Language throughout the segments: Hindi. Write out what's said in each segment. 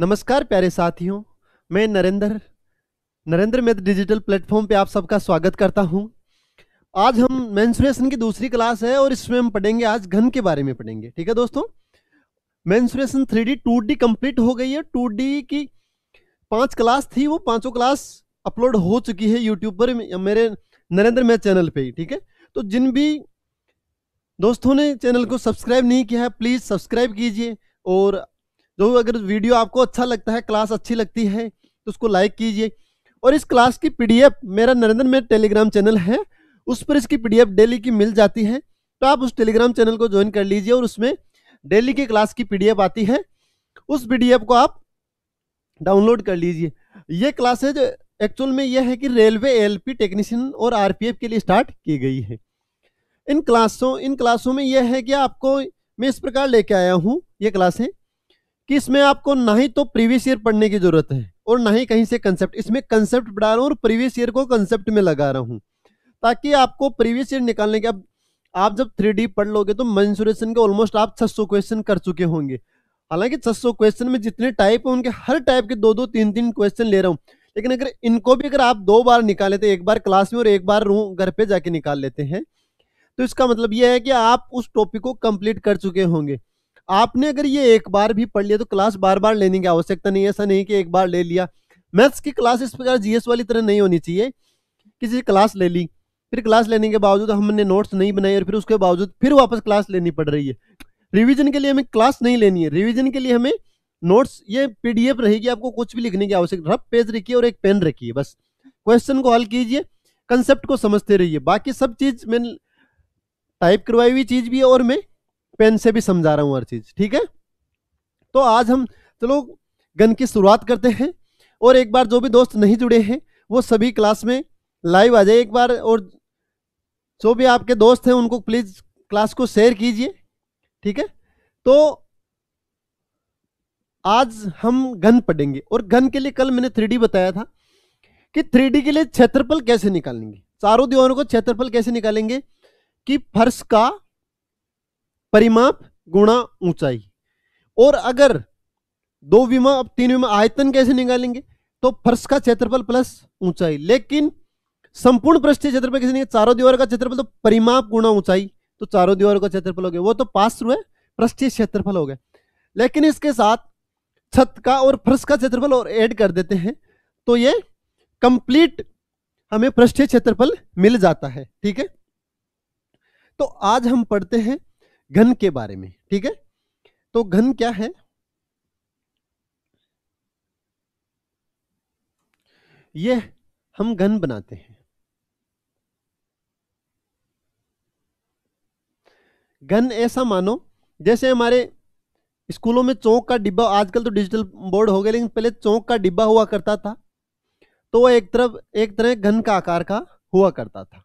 नमस्कार प्यारे साथियों मैं नरेंद्र नरेंद्र मित्र डिजिटल प्लेटफॉर्म पे आप सबका स्वागत करता हूँ आज हम मैंसुरेशन की दूसरी क्लास है और इसमें हम पढ़ेंगे आज घन के बारे में पढ़ेंगे ठीक है दोस्तों mensuration three D two D complete हो गई है टू डी की पांच क्लास थी वो पांचों क्लास अपलोड हो चुकी है यूट्यूब पर मेरे नरेंद्र मैथ चैनल पर ही ठीक है तो जिन भी दोस्तों ने चैनल को सब्सक्राइब नहीं किया है प्लीज़ सब्सक्राइब कीजिए और जो तो अगर वीडियो आपको अच्छा लगता है क्लास अच्छी लगती है तो उसको लाइक कीजिए और इस क्लास की पीडीएफ मेरा नरेंद्र में टेलीग्राम चैनल है उस पर इसकी पीडीएफ डेली की मिल जाती है तो आप उस टेलीग्राम चैनल को ज्वाइन कर लीजिए और उसमें डेली की क्लास की पीडीएफ आती है उस पीडीएफ को आप डाउनलोड कर लीजिए ये क्लास है जो एक्चुअल में यह है कि रेलवे पी टेक्नीशियन और आर के लिए स्टार्ट की गई है इन क्लासों इन क्लासों में यह है कि आपको मैं इस प्रकार लेके आया हूँ ये क्लासें कि इसमें आपको ना ही तो प्रीवियस ईयर पढ़ने की जरूरत है और ना ही कहीं से कंसेप्ट इसमें कंसेप्ट बढ़ा रहा हूँ और प्रीवियस ईयर को कंसेप्ट में लगा रहा हूँ ताकि आपको प्रीवियस ईयर निकालने के अब आप जब थ्री पढ़ लोगे तो मंसूरेशन के ऑलमोस्ट आप छह क्वेश्चन कर चुके होंगे हालांकि छह क्वेश्चन में जितने टाइप हैं उनके हर टाइप के दो दो तीन तीन क्वेश्चन ले रहा हूँ लेकिन अगर इनको भी अगर आप दो बार निकाले तो एक बार क्लास में और एक बार रूम घर पे जाके निकाल लेते हैं तो इसका मतलब यह है कि आप उस टॉपिक को कंप्लीट कर चुके होंगे आपने अगर ये एक बार भी पढ़ लिया तो क्लास बार बार लेने की आवश्यकता नहीं है ऐसा नहीं कि एक बार ले लिया मैथ्स की क्लास इस प्रकार जीएस वाली तरह नहीं होनी चाहिए किसी क्लास ले ली फिर क्लास लेने के बावजूद हमने नोट्स नहीं बनाए और फिर उसके बावजूद फिर वापस क्लास लेनी पड़ रही है रिविजन के लिए हमें क्लास नहीं लेनी है रिविजन के लिए हमें नोट्स ये पीडीएफ रहेगी आपको कुछ भी लिखने की आवश्यकता रफ पेज रखिए और एक पेन रखिए बस क्वेश्चन को हल कीजिए कंसेप्ट को समझते रहिए बाकी सब चीज मैंने टाइप करवाई हुई चीज भी है और मैं पेन से भी समझा रहा हूँ हर चीज ठीक है तो आज हम चलो गन की शुरुआत करते हैं और एक बार जो भी दोस्त नहीं जुड़े हैं वो सभी क्लास में लाइव आ जाए एक बार और जो भी आपके दोस्त हैं उनको प्लीज़ क्लास को शेयर कीजिए ठीक है तो आज हम घन पढ़ेंगे और घन के लिए कल मैंने थ्री बताया था कि थ्री के लिए क्षेत्रफल कैसे निकालेंगे चारों दीवारों को क्षेत्रफल कैसे निकालेंगे कि फर्श का परिमाप गुणा ऊंचाई और अगर दो विमा अब तीन विमा आयतन कैसे निकालेंगे तो फर्श का क्षेत्रफल प्लस ऊंचाई लेकिन संपूर्ण पृष्ठ क्षेत्रफल कैसे ने चारों दीवार का क्षेत्रफल तो परिमाप गुणा ऊंचाई तो चारों दीवार का क्षेत्रफल हो गया वो तो पास हुए पृष्ठीय क्षेत्रफल हो गया लेकिन इसके साथ छत का और फर्श का क्षेत्रफल और ऐड कर देते हैं तो ये कंप्लीट हमें पृष्ठीय क्षेत्रफल मिल जाता है ठीक है तो आज हम पढ़ते हैं घन के बारे में ठीक है तो घन क्या है ये हम घन बनाते हैं घन ऐसा मानो जैसे हमारे स्कूलों में चौक का डिब्बा आजकल तो डिजिटल बोर्ड हो गया लेकिन पहले चौक का डिब्बा हुआ करता था तो वह एक तरफ एक तरह घन का आकार का हुआ करता था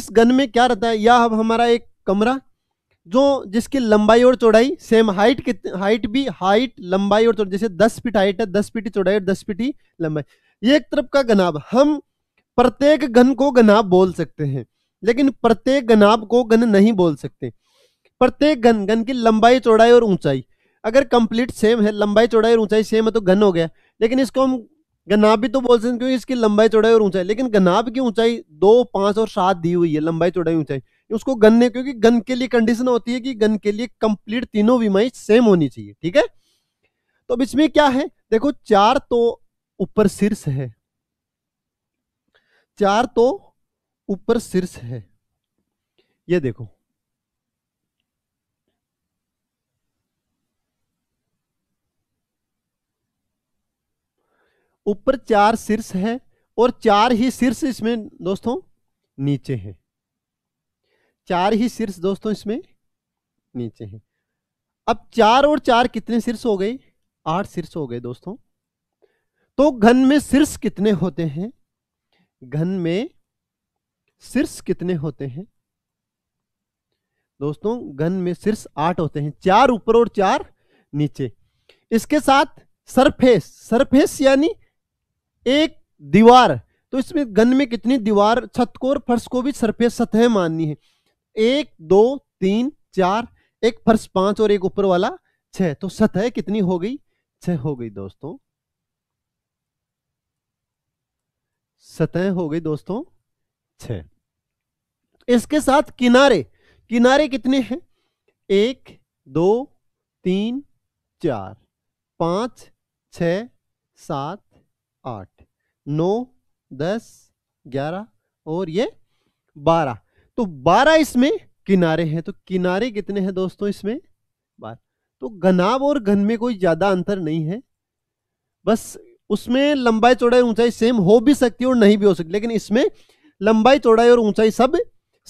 इस घन में क्या रहता है या अब हमारा एक कमरा जो जिसकी लंबाई और चौड़ाई सेम हाइट कितनी हाइट भी हाइट लंबाई और चौड़ाई जैसे दस फीट हाइट है दस फीट चौड़ाई और दस फीट लंबाई ये एक तरफ का गनाब हम प्रत्येक घन को गनाब बोल सकते हैं लेकिन प्रत्येक गनाब को घन नहीं बोल सकते प्रत्येक घन घन की लंबाई चौड़ाई और ऊंचाई अगर कंप्लीट सेम है लंबाई चौड़ाई और ऊंचाई सेम है तो घन हो गया लेकिन इसको हम गनाब भी तो बोल सकते क्योंकि इसकी लंबाई चौड़ाई और ऊंचाई लेकिन गनाब की ऊंचाई दो पांच और सात दी हुई है लंबाई चौड़ाई ऊंचाई उसको ने क्योंकि गन के लिए कंडीशन होती है कि गन के लिए कंप्लीट तीनों बीमारी सेम होनी चाहिए ठीक है तो अब इसमें क्या है देखो चार तो ऊपर शीर्ष है चार तो ऊपर शीर्ष है ये देखो ऊपर चार शीर्ष है और चार ही शीर्ष इसमें दोस्तों नीचे हैं चार ही शीर्ष दोस्तों इसमें नीचे हैं अब चार और चार कितने शीर्ष हो गए आठ शीर्ष हो गए दोस्तों तो घन में शीर्ष कितने होते हैं घन में शीर्ष कितने होते हैं दोस्तों घन में शीर्ष आठ होते हैं चार ऊपर और चार नीचे इसके साथ सरफेस सरफेस यानी एक दीवार तो इसमें घन में कितनी दीवार छत को और फर्श को भी सरफेस सतह माननी है एक दो तीन चार एक फर्श पांच और एक ऊपर वाला छह तो सतह कितनी हो गई छह हो गई दोस्तों सतह हो गई दोस्तों छ इसके साथ किनारे किनारे कितने हैं एक दो तीन चार पांच छ सात आठ नौ दस ग्यारह और ये बारह तो बारह इसमें किनारे हैं तो किनारे कितने हैं दोस्तों इसमें बारह तो घनाब और घन में कोई ज्यादा अंतर नहीं है बस उसमें लंबाई चौड़ाई ऊंचाई सेम हो भी सकती है और नहीं भी हो सकती लेकिन इसमें लंबाई चौड़ाई और ऊंचाई सब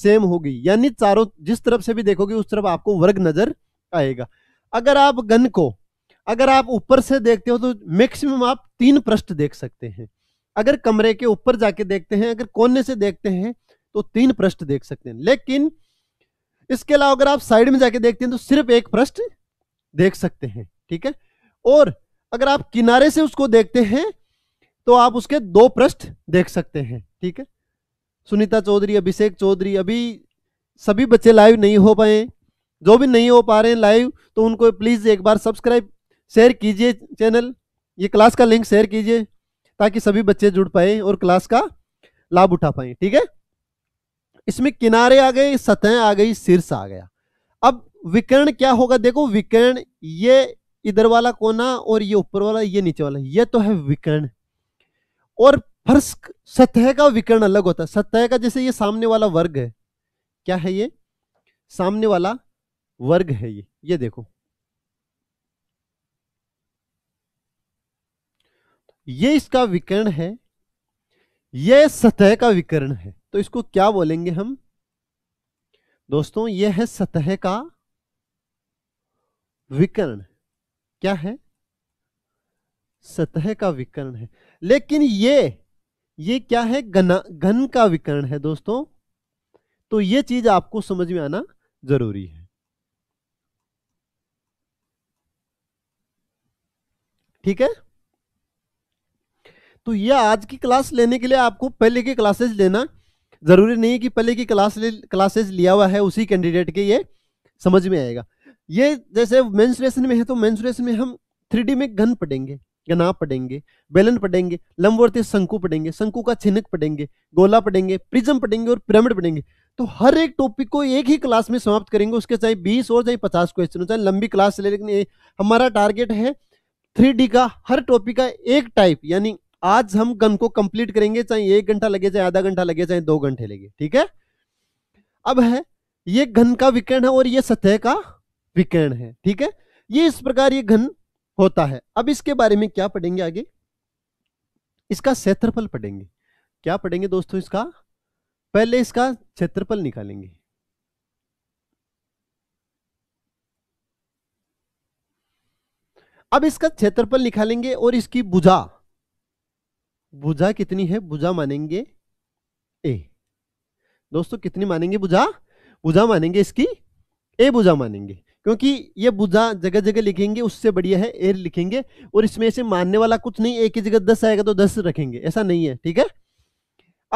सेम होगी यानी चारों जिस तरफ से भी देखोगे उस तरफ आपको वर्ग नजर आएगा अगर आप गन को अगर आप ऊपर से देखते हो तो मैक्सिमम आप तीन पृष्ठ देख सकते हैं अगर कमरे के ऊपर जाके देखते हैं अगर कोने से देखते हैं तो तीन पृष्ठ देख सकते हैं लेकिन इसके अलावा अगर आप साइड में जाके देखते हैं तो सिर्फ एक पृष्ठ देख सकते हैं ठीक है और अगर आप किनारे से उसको देखते हैं तो आप उसके दो पृष्ठ देख सकते हैं ठीक है सुनीता चौधरी अभिषेक चौधरी अभी सभी बच्चे लाइव नहीं हो पाए जो भी नहीं हो पा रहे हैं लाइव तो उनको प्लीज़ एक बार सब्सक्राइब शेयर कीजिए चैनल ये क्लास का लिंक शेयर कीजिए ताकि सभी बच्चे जुड़ पाए और क्लास का लाभ उठा पाए ठीक है इसमें किनारे आ गए सतह आ गई शीर्ष आ गया अब विकर्ण क्या होगा देखो विकर्ण ये इधर वाला कोना और ये ऊपर वाला ये नीचे वाला ये तो है विकर्ण और फर्श सतह का विकर्ण अलग होता है सतह का जैसे ये सामने वाला वर्ग है क्या है ये सामने वाला वर्ग है ये ये देखो ये इसका विकर्ण है यह सतह का विकर्ण है तो इसको क्या बोलेंगे हम दोस्तों यह है सतह का विकर्ण क्या है सतह का विकर्ण है लेकिन ये ये क्या है घना घन का विकर्ण है दोस्तों तो ये चीज आपको समझ में आना जरूरी है ठीक है तो ये आज की क्लास लेने के लिए आपको पहले की क्लासेज लेना ज़रूरी नहीं है कि पहले की क्लास क्लासेज लिया हुआ है उसी कैंडिडेट के ये समझ में आएगा ये जैसे मेंसुरेशन में है तो मेंसुरेशन में हम थ्री में घन पढ़ेंगे घना पढ़ेंगे बेलन पढ़ेंगे लंबवर्ती शंकु पढ़ेंगे शंकु का छिनक पढ़ेंगे गोला पढ़ेंगे प्रिज्म पढ़ेंगे और पिरामिड पढ़ेंगे तो हर एक टॉपिक को एक ही क्लास में समाप्त करेंगे उसके चाहे बीस और चाहे पचास क्वेश्चन हो चाहे लंबी क्लास ले लेकिन हमारा टारगेट है थ्री का हर टॉपिक का एक टाइप यानी आज हम गन को कंप्लीट करेंगे चाहे एक घंटा लगे चाहे आधा घंटा लगे चाहे दो घंटे लगे ठीक है अब है ये घन का विकर्ण है और ये सतह का विकर्ण है ठीक है ये इस प्रकार ये घन होता है अब इसके बारे में क्या पढ़ेंगे आगे इसका क्षेत्रफल पढ़ेंगे क्या पढ़ेंगे दोस्तों इसका पहले इसका क्षेत्रफल निकालेंगे अब इसका क्षेत्रफल निकालेंगे और इसकी बुझा भुजा कितनी है भुजा मानेंगे ए दोस्तों कितनी मानेंगे भुजा भुजा मानेंगे इसकी ए भुजा मानेंगे क्योंकि ये भुजा जगह जगह लिखेंगे उससे बढ़िया है ए लिखेंगे और इसमें ऐसे मानने वाला कुछ नहीं एक ही जगह दस आएगा तो दस रखेंगे ऐसा नहीं है ठीक है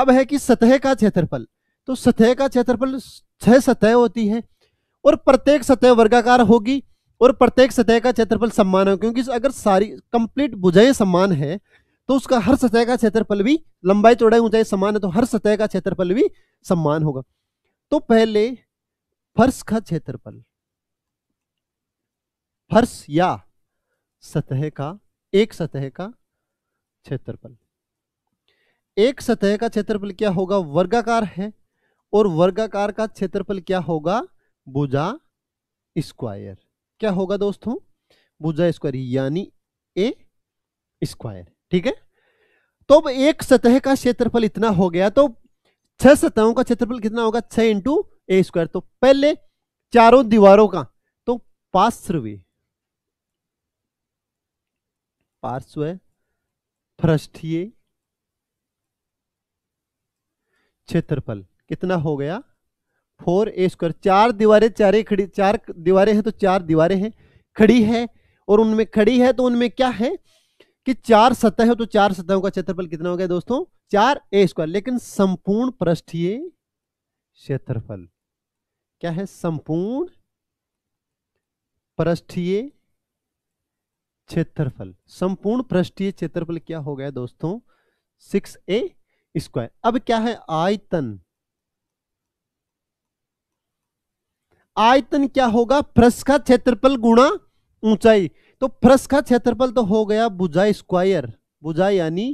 अब है कि सतह का क्षेत्रफल तो सतह का क्षेत्रफल छह सतह होती है और प्रत्येक सतह वर्गाकार होगी और प्रत्येक सतह का क्षेत्रफल समान होगा क्योंकि अगर सारी कंप्लीट भुजाएं समान है तो उसका हर सतह का क्षेत्रफल भी लंबाई चौड़ाई ऊंचाई समान है तो हर सतह का क्षेत्रफल भी समान होगा तो पहले फर्श का क्षेत्रफल फर्श या सतह का एक सतह का क्षेत्रफल एक सतह का क्षेत्रफल क्या होगा वर्गाकार है और वर्गाकार का क्षेत्रफल क्या होगा भुजा स्क्वायर क्या होगा दोस्तों भुजा स्क्वायर यानी ए स्क्वायर ठीक है तो अब एक सतह का क्षेत्रफल इतना हो गया तो छह सतहों का क्षेत्रफल कितना होगा छह इंटू ए स्क्वायर तो पहले चारों दीवारों का तो पार्श्व पार्श्व फ्रष्टीय क्षेत्रफल कितना हो गया फोर ए स्क्वायर चार दीवारें चारे खड़ी चार दीवारें हैं तो चार दीवारें हैं खड़ी है और उनमें खड़ी है तो उनमें क्या है कि चार सतह हो तो चार सतहों का क्षेत्रफल कितना हो गया दोस्तों चार ए स्क्वायर लेकिन संपूर्ण पृष्ठीय क्षेत्रफल क्या है संपूर्ण पृष्ठीय क्षेत्रफल संपूर्ण पृष्ठीय क्षेत्रफल क्या हो गया दोस्तों सिक्स ए स्क्वायर अब क्या है आयतन आयतन क्या होगा पृष्ठ का क्षेत्रफल गुणा ऊंचाई तो फ्रस का क्षेत्रफल तो हो गया बुझा स्क्वायर बुझा यानी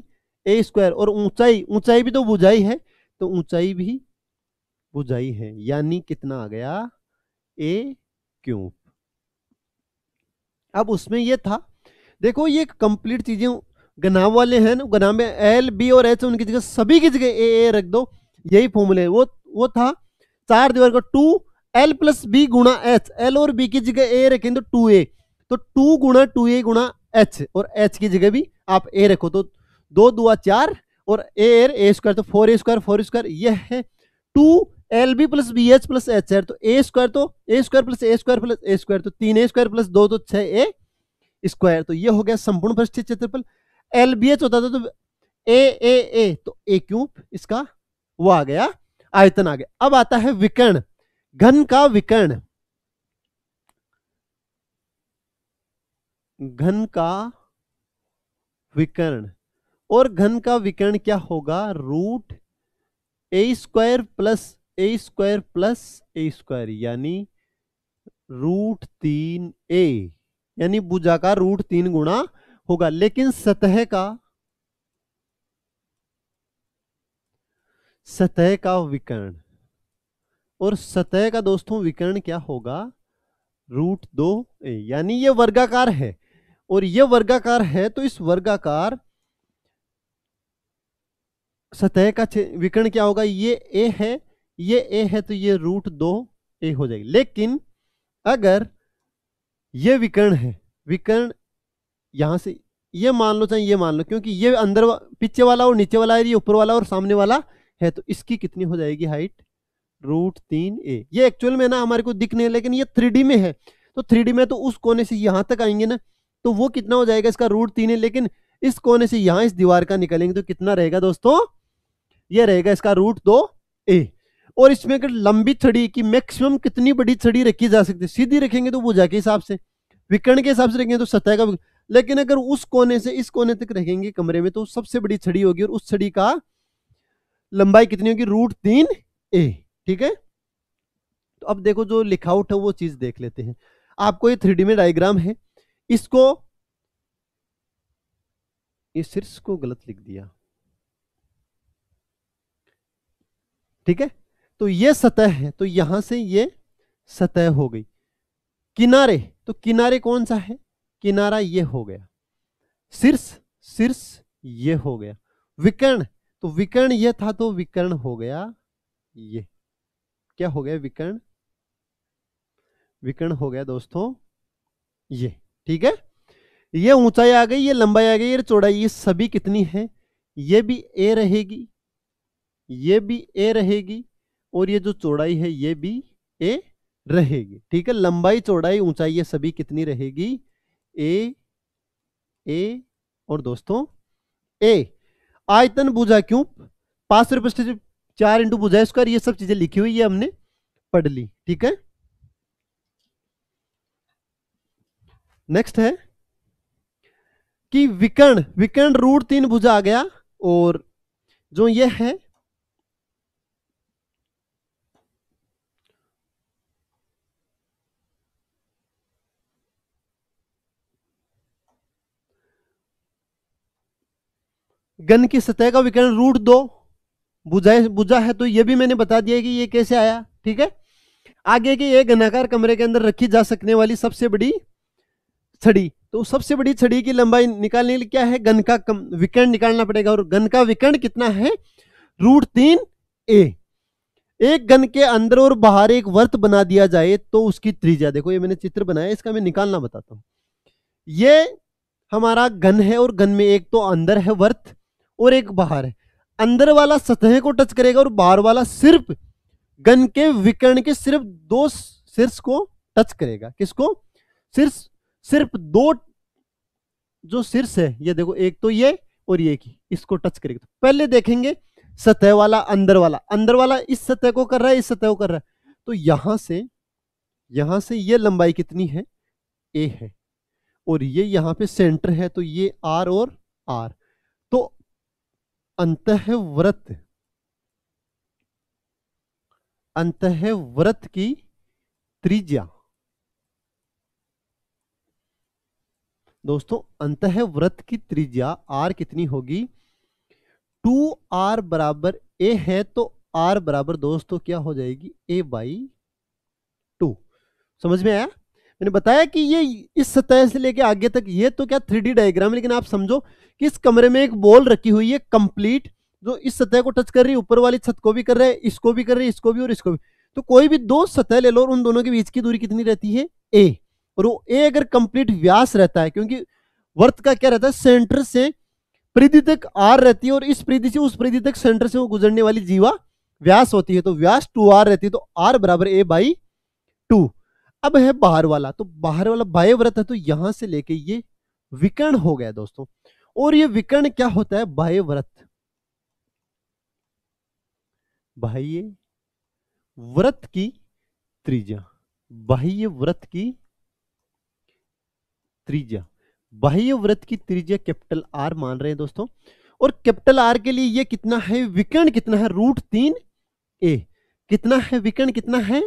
ए स्क्वायर और ऊंचाई ऊंचाई भी तो बुझाई है तो ऊंचाई भी बुझाई है यानी कितना आ गया ए क्यूब अब उसमें ये था देखो ये कंप्लीट चीजें गनाव वाले हैं ना गनाव में एल बी और एच उनकी जगह सभी की जगह ए ए रख दो यही फॉर्मूले वो वो था चार दीवार का टू एल प्लस बी गुणा एच एल और बी की जगह ए रखें तो टू ए तो टू गुणा टू ए गुणा एच और एच की जगह भी आप ए रखो तो दो दुआ चार और ए एर ए स्क्वायर तो four A square four square यह है two L B plus B H plus H है तो ए स्क्वायर तो A square plus A square plus A square तो तीन ए स्क्वायर प्लस दो तो छः ए स्क्वायर तो ये हो गया संपूर्ण पृष्ठीय क्षेत्रफल एल बी एच होता था तो ए ए ए तो ए क्यूब इसका वो आ गया आयतन आ गया अब आता है विकर्ण घन का विकर्ण घन का विकर्ण और घन का विकर्ण क्या होगा root A square plus A square plus A square यानी रूट तीन ए यानी भुजा का रूट तीन गुणा होगा लेकिन सतह का सतह का विकर्ण और सतह का दोस्तों विकर्ण क्या होगा रूट दो ए यानी ये वर्गाकार है और यह वर्गाकार है तो इस वर्गाकार सतह का विकर्ण क्या होगा ये ए है ये ए है तो ये रूट दो ए हो जाएगी लेकिन अगर ये विकर्ण है विकर्ण यहां से ये मान लो चाहे ये मान लो क्योंकि ये अंदर वा, पीछे वाला और नीचे वाला है ये ऊपर वाला और सामने वाला है तो इसकी कितनी हो जाएगी हाइट रूट तीन ए ये एक्चुअल में ना हमारे को दिख नहीं है लेकिन ये थ्री में है तो थ्री में तो उस कोने से यहां तक आएंगे ना तो वो कितना हो जाएगा इसका रूट तीन है लेकिन इस कोने से यहां इस दीवार का निकलेंगे तो कितना रहेगा दोस्तों ये रहेगा इसका रूट दो ए और इसमें अगर लंबी छड़ी की मैक्सिमम कितनी बड़ी छड़ी रखी जा सकती है सीधी रखेंगे तो वो के हिसाब से विकर्ण के हिसाब से रखेंगे तो सतह का लेकिन अगर उस कोने से इस कोने तक रखेंगे कमरे में तो सबसे बड़ी छड़ी होगी और उस छड़ी का लंबाई कितनी होगी रूट तीन ए ठीक है तो अब देखो जो लिखाउट है वो चीज देख लेते हैं आपको ये थ्री में डायग्राम है इसको इस शीर्ष को गलत लिख दिया ठीक है तो ये सतह है तो यहां से ये सतह हो गई किनारे तो किनारे कौन सा है किनारा ये हो गया शीर्ष शीर्ष ये हो गया विकर्ण तो विकर्ण ये था तो विकर्ण हो गया ये क्या हो गया विकर्ण विकर्ण हो गया दोस्तों ये ठीक है ये ऊंचाई आ गई ये लंबाई आ गई ये चौड़ाई ये सभी कितनी है ये भी ए रहेगी ये भी ए रहेगी और ये जो चौड़ाई है ये भी ए रहेगी ठीक है लंबाई चौड़ाई ऊंचाई ये सभी कितनी रहेगी ए ए और दोस्तों ए आयतन बुझा क्यों पांच सौ रुपये चार इंटू बुझा इसका ये सब चीजें लिखी हुई है हमने पढ़ ली ठीक है नेक्स्ट है कि विकर्ण विकर्ण रूट तीन भुजा आ गया और जो ये है गन की सतह का विकर्ण रूट दो बुझा बुझा है तो ये भी मैंने बता दिया कि ये कैसे आया ठीक है आगे के एक घनाकार कमरे के अंदर रखी जा सकने वाली सबसे बड़ी छड़ी तो सबसे बड़ी छड़ी की लंबाई निकालने के लिए क्या है गन का विकर्ण निकालना पड़ेगा और गन का विकर्ण कितना है रूट तीन ए एक गन के अंदर और बाहर एक वर्त बना दिया जाए तो उसकी त्रिज्या देखो ये मैंने चित्र बनाया इसका मैं निकालना बताता हूं ये हमारा गन है और गन में एक तो अंदर है वर्त और एक बाहर है अंदर वाला सतह को टच करेगा और बाहर वाला सिर्फ गन के विकर्ण के सिर्फ दो शीर्ष को टच करेगा किसको शीर्ष सिर्फ दो जो शीर्ष है ये देखो एक तो ये और ये की इसको टच करेगा तो पहले देखेंगे सतह वाला अंदर वाला अंदर वाला इस सतह को कर रहा है इस सतह को कर रहा है तो यहां से यहां से ये लंबाई कितनी है ए है और ये यहां पे सेंटर है तो ये आर और आर तो अंत व्रत अंत व्रत की त्रिज्या दोस्तों अंत व्रत की त्रिज्या आर कितनी होगी टू आर बराबर ए है तो आर बराबर दोस्तों तो क्या हो जाएगी ए बाई टू समझ में आया मैंने बताया कि ये इस सतह से लेके आगे तक ये तो क्या थ्री डायग्राम लेकिन आप समझो कि इस कमरे में एक बॉल रखी हुई है कंप्लीट जो इस सतह को टच कर रही है ऊपर वाली छत को भी कर रहा है इसको भी कर रही है इसको भी और इसको भी तो कोई भी दो सतह ले लो और उन दोनों के बीच की दूरी कितनी रहती है ए और वो ए अगर कंप्लीट व्यास रहता है क्योंकि वर्त का क्या रहता है सेंटर से प्रीति तक आर रहती है और इस प्रीति से उस प्रीति तक सेंटर से वो गुजरने वाली जीवा व्यास होती है तो व्यास टू आर रहती है तो आर बराबर ए बाई टू अब है बाहर वाला तो बाहर वाला बाय व्रत है तो यहां से लेके ये विकर्ण हो गया दोस्तों और ये विकर्ण क्या होता है बाय व्रत बाह्य व्रत की त्रिज्या बाह्य व्रत की त्रिज्या बाह्य व्रत की त्रिज्या कैपिटल आर मान रहे हैं दोस्तों और कैपिटल आर के लिए ये कितना है विकर्ण कितना है रूट तीन ए कितना है विकर्ण कितना है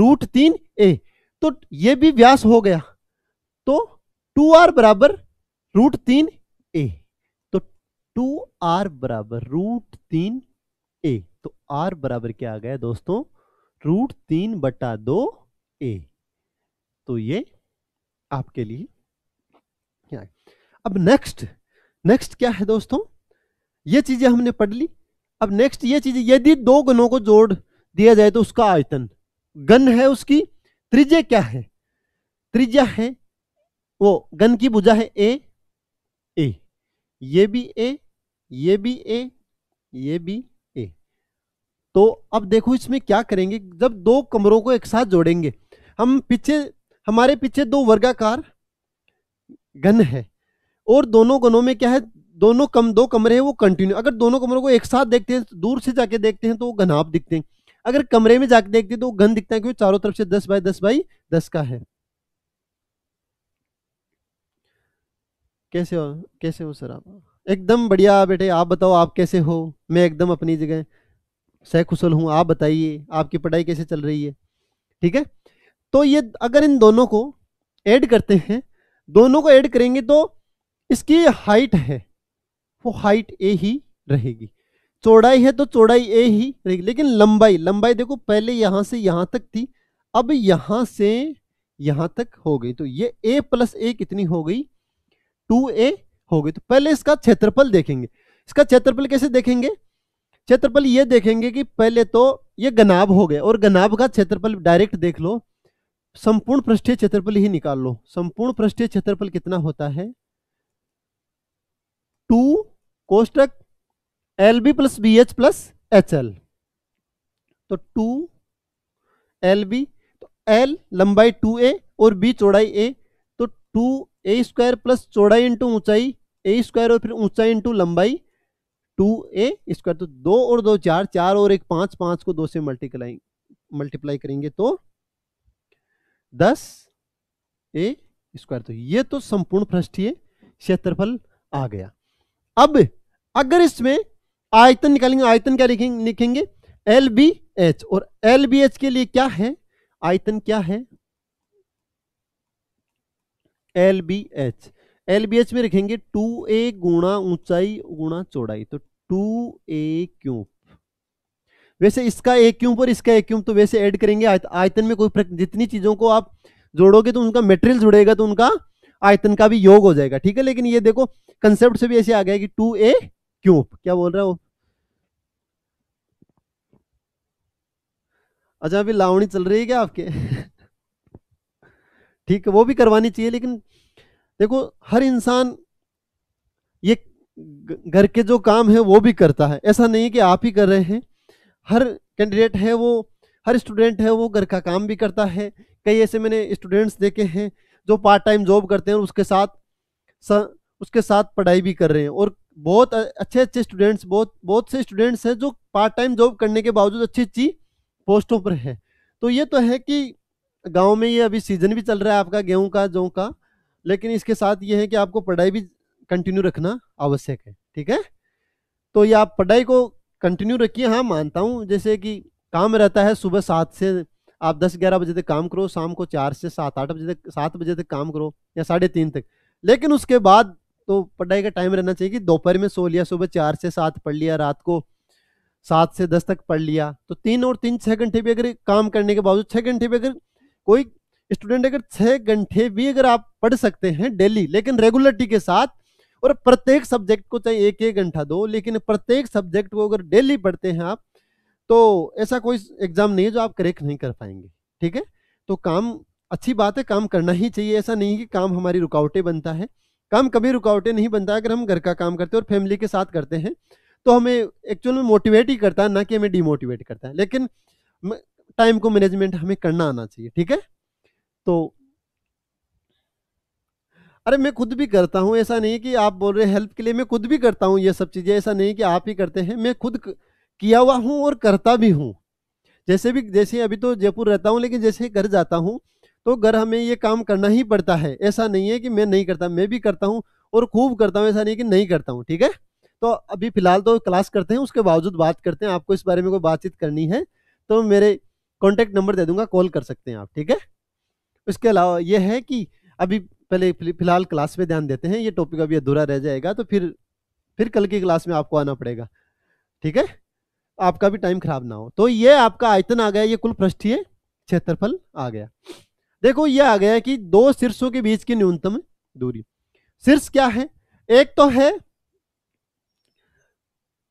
रूट तीन ए तो ये भी व्यास हो गया तो टू आर बराबर रूट तीन ए तो टू आर बराबर रूट तीन ए तो आर बराबर क्या आ गया दोस्तों रूट तीन बटा दो ए तो ये आपके लिए अब नेक्स्ट नेक्स्ट क्या है दोस्तों ये चीजें हमने पढ़ ली अब नेक्स्ट ये चीज यदि दो गनों को जोड़ दिया जाए तो उसका आयतन गन है उसकी त्रिज्या क्या है त्रिज्या है वो गन की भुजा है ए ए ये भी ए ये भी ए ये भी ए तो अब देखो इसमें क्या करेंगे जब दो कमरों को एक साथ जोड़ेंगे हम पीछे हमारे पीछे दो वर्गाकार गन है और दोनों गनों में क्या है दोनों कम दो कमरे हैं वो कंटिन्यू अगर दोनों कमरों को एक साथ देखते हैं दूर से जाके देखते हैं तो वो घनाप दिखते हैं अगर कमरे में जाके देखते हैं तो वो घन दिखता है क्योंकि चारों तरफ से दस बाय दस बाई दस का है कैसे हो कैसे हो सर आप एकदम बढ़िया बेटे आप बताओ आप कैसे हो मैं एकदम अपनी जगह सह कुशल हूँ आप बताइए आपकी पढ़ाई कैसे चल रही है ठीक है तो ये अगर इन दोनों को ऐड करते हैं दोनों को ऐड करेंगे तो इसकी हाइट है वो हाइट ए ही रहेगी चौड़ाई है तो चौड़ाई ए ही रहेगी लेकिन लंबाई लंबाई देखो पहले यहां से यहां तक थी अब यहां से यहां तक हो गई तो ये ए प्लस ए कितनी हो गई टू ए हो गई तो पहले इसका क्षेत्रफल देखेंगे इसका क्षेत्रफल कैसे देखेंगे क्षेत्रफल ये देखेंगे कि पहले तो ये गनाब हो गया और गनाब का क्षेत्रफल डायरेक्ट देख लो संपूर्ण पृष्ठीय क्षेत्रफल ही निकाल लो संपूर्ण पृष्ठीय क्षेत्रफल कितना होता है टू कोष्टक L B plus B H plus H L तो टू एल बी तो एल लंबाई टू ए और बी चौड़ाई ए तो टू ए स्क्वायर प्लस चौड़ाई इंटू ऊंचाई ए स्क्वायर और फिर ऊंचाई इंटू लंबाई टू ए स्क्वायर तो दो और दो चार चार और एक पांच पांच को दो से मल्टीप्लाई मल्टीप्लाई करेंगे तो दस ए स्क्वायर तो ये तो संपूर्ण पृष्ठीय क्षेत्रफल आ गया अब अगर इसमें आयतन निकालेंगे आयतन क्या लिखेंगे लिखेंगे एल बी एच और एल बी एच के लिए क्या है आयतन क्या है L B H L B H में लिखेंगे टू ए गुणा ऊंचाई गुणा चौड़ाई तो टू ए क्यूब वैसे इसका एक क्यूब और इसका एक क्यूब तो वैसे ऐड करेंगे आयतन में कोई जितनी चीजों को आप जोड़ोगे तो उनका मेटेरियल जुड़ेगा तो उनका आयतन का भी योग हो जाएगा ठीक है लेकिन ये देखो कंसेप्ट से भी ऐसे आ गया कि टू ए क्यूब क्या बोल रहे हो अच्छा अभी लावणी चल रही है क्या आपके ठीक है वो भी करवानी चाहिए लेकिन देखो हर इंसान ये घर के जो काम है वो भी करता है ऐसा नहीं कि आप ही कर रहे हैं हर कैंडिडेट है वो हर स्टूडेंट है वो घर का काम भी करता है कई ऐसे मैंने स्टूडेंट्स देखे हैं जो पार्ट टाइम जॉब करते हैं उसके साथ स, उसके साथ पढ़ाई भी कर रहे हैं और बहुत अच्छे अच्छे स्टूडेंट्स बहुत बहुत से स्टूडेंट्स हैं जो पार्ट टाइम जॉब करने के बावजूद अच्छी अच्छी पोस्टों पर है तो ये तो है कि गाँव में ये अभी सीजन भी चल रहा है आपका गेहूँ का जौ का लेकिन इसके साथ ये है कि आपको पढ़ाई भी कंटिन्यू रखना आवश्यक है ठीक है तो ये आप पढ़ाई को कंटिन्यू रखिए हाँ मानता हूँ जैसे कि काम रहता है सुबह सात से आप दस ग्यारह बजे तक काम करो शाम को चार से सात आठ बजे तक सात बजे तक काम करो या साढ़े तीन तक लेकिन उसके बाद तो पढ़ाई का टाइम रहना चाहिए कि दोपहर में सो लिया सुबह चार से सात पढ़ लिया रात को सात से दस तक पढ़ लिया तो तीन और तीन छः घंटे भी अगर काम करने के बावजूद छः घंटे भी अगर कोई स्टूडेंट अगर छः घंटे भी अगर आप पढ़ सकते हैं डेली लेकिन रेगुलरिटी के साथ और प्रत्येक सब्जेक्ट को चाहे एक एक घंटा दो लेकिन प्रत्येक सब्जेक्ट को अगर डेली पढ़ते हैं आप तो ऐसा कोई एग्जाम नहीं है जो आप करेक्ट नहीं कर पाएंगे ठीक है तो काम अच्छी बात है काम करना ही चाहिए ऐसा नहीं कि काम हमारी रुकावटें बनता है काम कभी रुकावटें नहीं बनता अगर हम घर का काम करते हैं और फैमिली के साथ करते हैं तो हमें एक्चुअल में मोटिवेट ही करता है ना कि हमें डिमोटिवेट करता है लेकिन टाइम को मैनेजमेंट हमें करना आना चाहिए ठीक है तो अरे मैं खुद भी करता हूँ ऐसा नहीं कि आप बोल रहे हेल्प के लिए मैं खुद भी करता हूँ ये सब चीज़ें ऐसा नहीं कि आप ही करते हैं मैं खुद किया हुआ हूँ और करता भी हूँ जैसे भी जैसे अभी तो जयपुर रहता हूँ लेकिन जैसे घर जाता हूँ तो घर हमें ये काम करना ही पड़ता है ऐसा नहीं है कि मैं नहीं करता मैं भी करता हूँ और खूब करता हूँ ऐसा नहीं कि नहीं करता हूँ ठीक है तो अभी फिलहाल तो क्लास करते हैं उसके बावजूद बात करते हैं आपको इस बारे में कोई बातचीत करनी है तो मेरे कॉन्टैक्ट नंबर दे दूंगा कॉल कर सकते हैं आप ठीक है इसके अलावा ये है कि अभी पहले फिलहाल क्लास पे ध्यान देते हैं ये टॉपिक अभी अधूरा रह जाएगा तो फिर फिर कल की क्लास में आपको आना पड़ेगा ठीक है आपका भी टाइम खराब ना हो तो ये आपका आयतन आ गया ये कुल पृष्ठीय क्षेत्रफल आ गया देखो ये आ गया कि दो शीर्षों के बीच की न्यूनतम दूरी शीर्ष क्या है एक तो है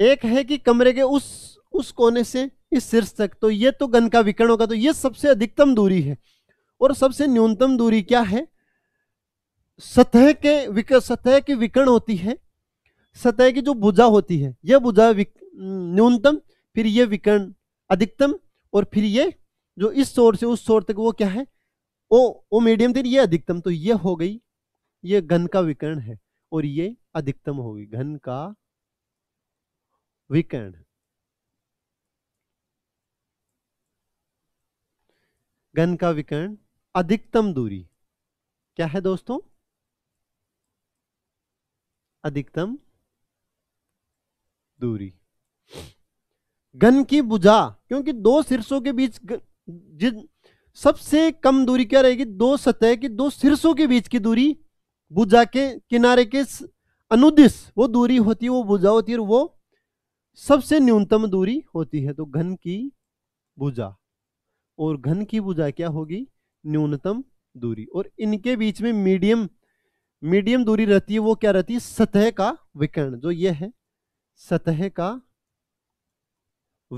एक है कि कमरे के उस उस कोने से इस शीर्ष तक तो ये तो गन का विकर्ण होगा तो ये सबसे अधिकतम दूरी है और सबसे न्यूनतम दूरी क्या है सतह के विक सतह की विकर्ण होती है सतह की जो भुजा होती है यह भुजा न्यूनतम फिर ये विकर्ण अधिकतम और फिर ये जो इस शोर से उस शोर तक वो क्या है ओ ओ मीडियम थी ये अधिकतम तो ये हो गई ये घन का विकर्ण है और ये अधिकतम होगी घन का विकर्ण घन का विकर्ण अधिकतम दूरी क्या है दोस्तों अधिकतम दूरी गन की बुझा क्योंकि दो शीर्षों के बीच जिन सबसे कम दूरी क्या रहेगी दो सतह की दो शीर्षों के बीच की दूरी बुझा के किनारे के अनुदिश वो दूरी होती है वो बुझा होती है वो सबसे न्यूनतम दूरी होती है तो घन की भुजा और घन की भुजा क्या होगी न्यूनतम दूरी और इनके बीच में मीडियम मीडियम दूरी रहती है वो क्या रहती है सतह का विकर्ण जो ये है सतह का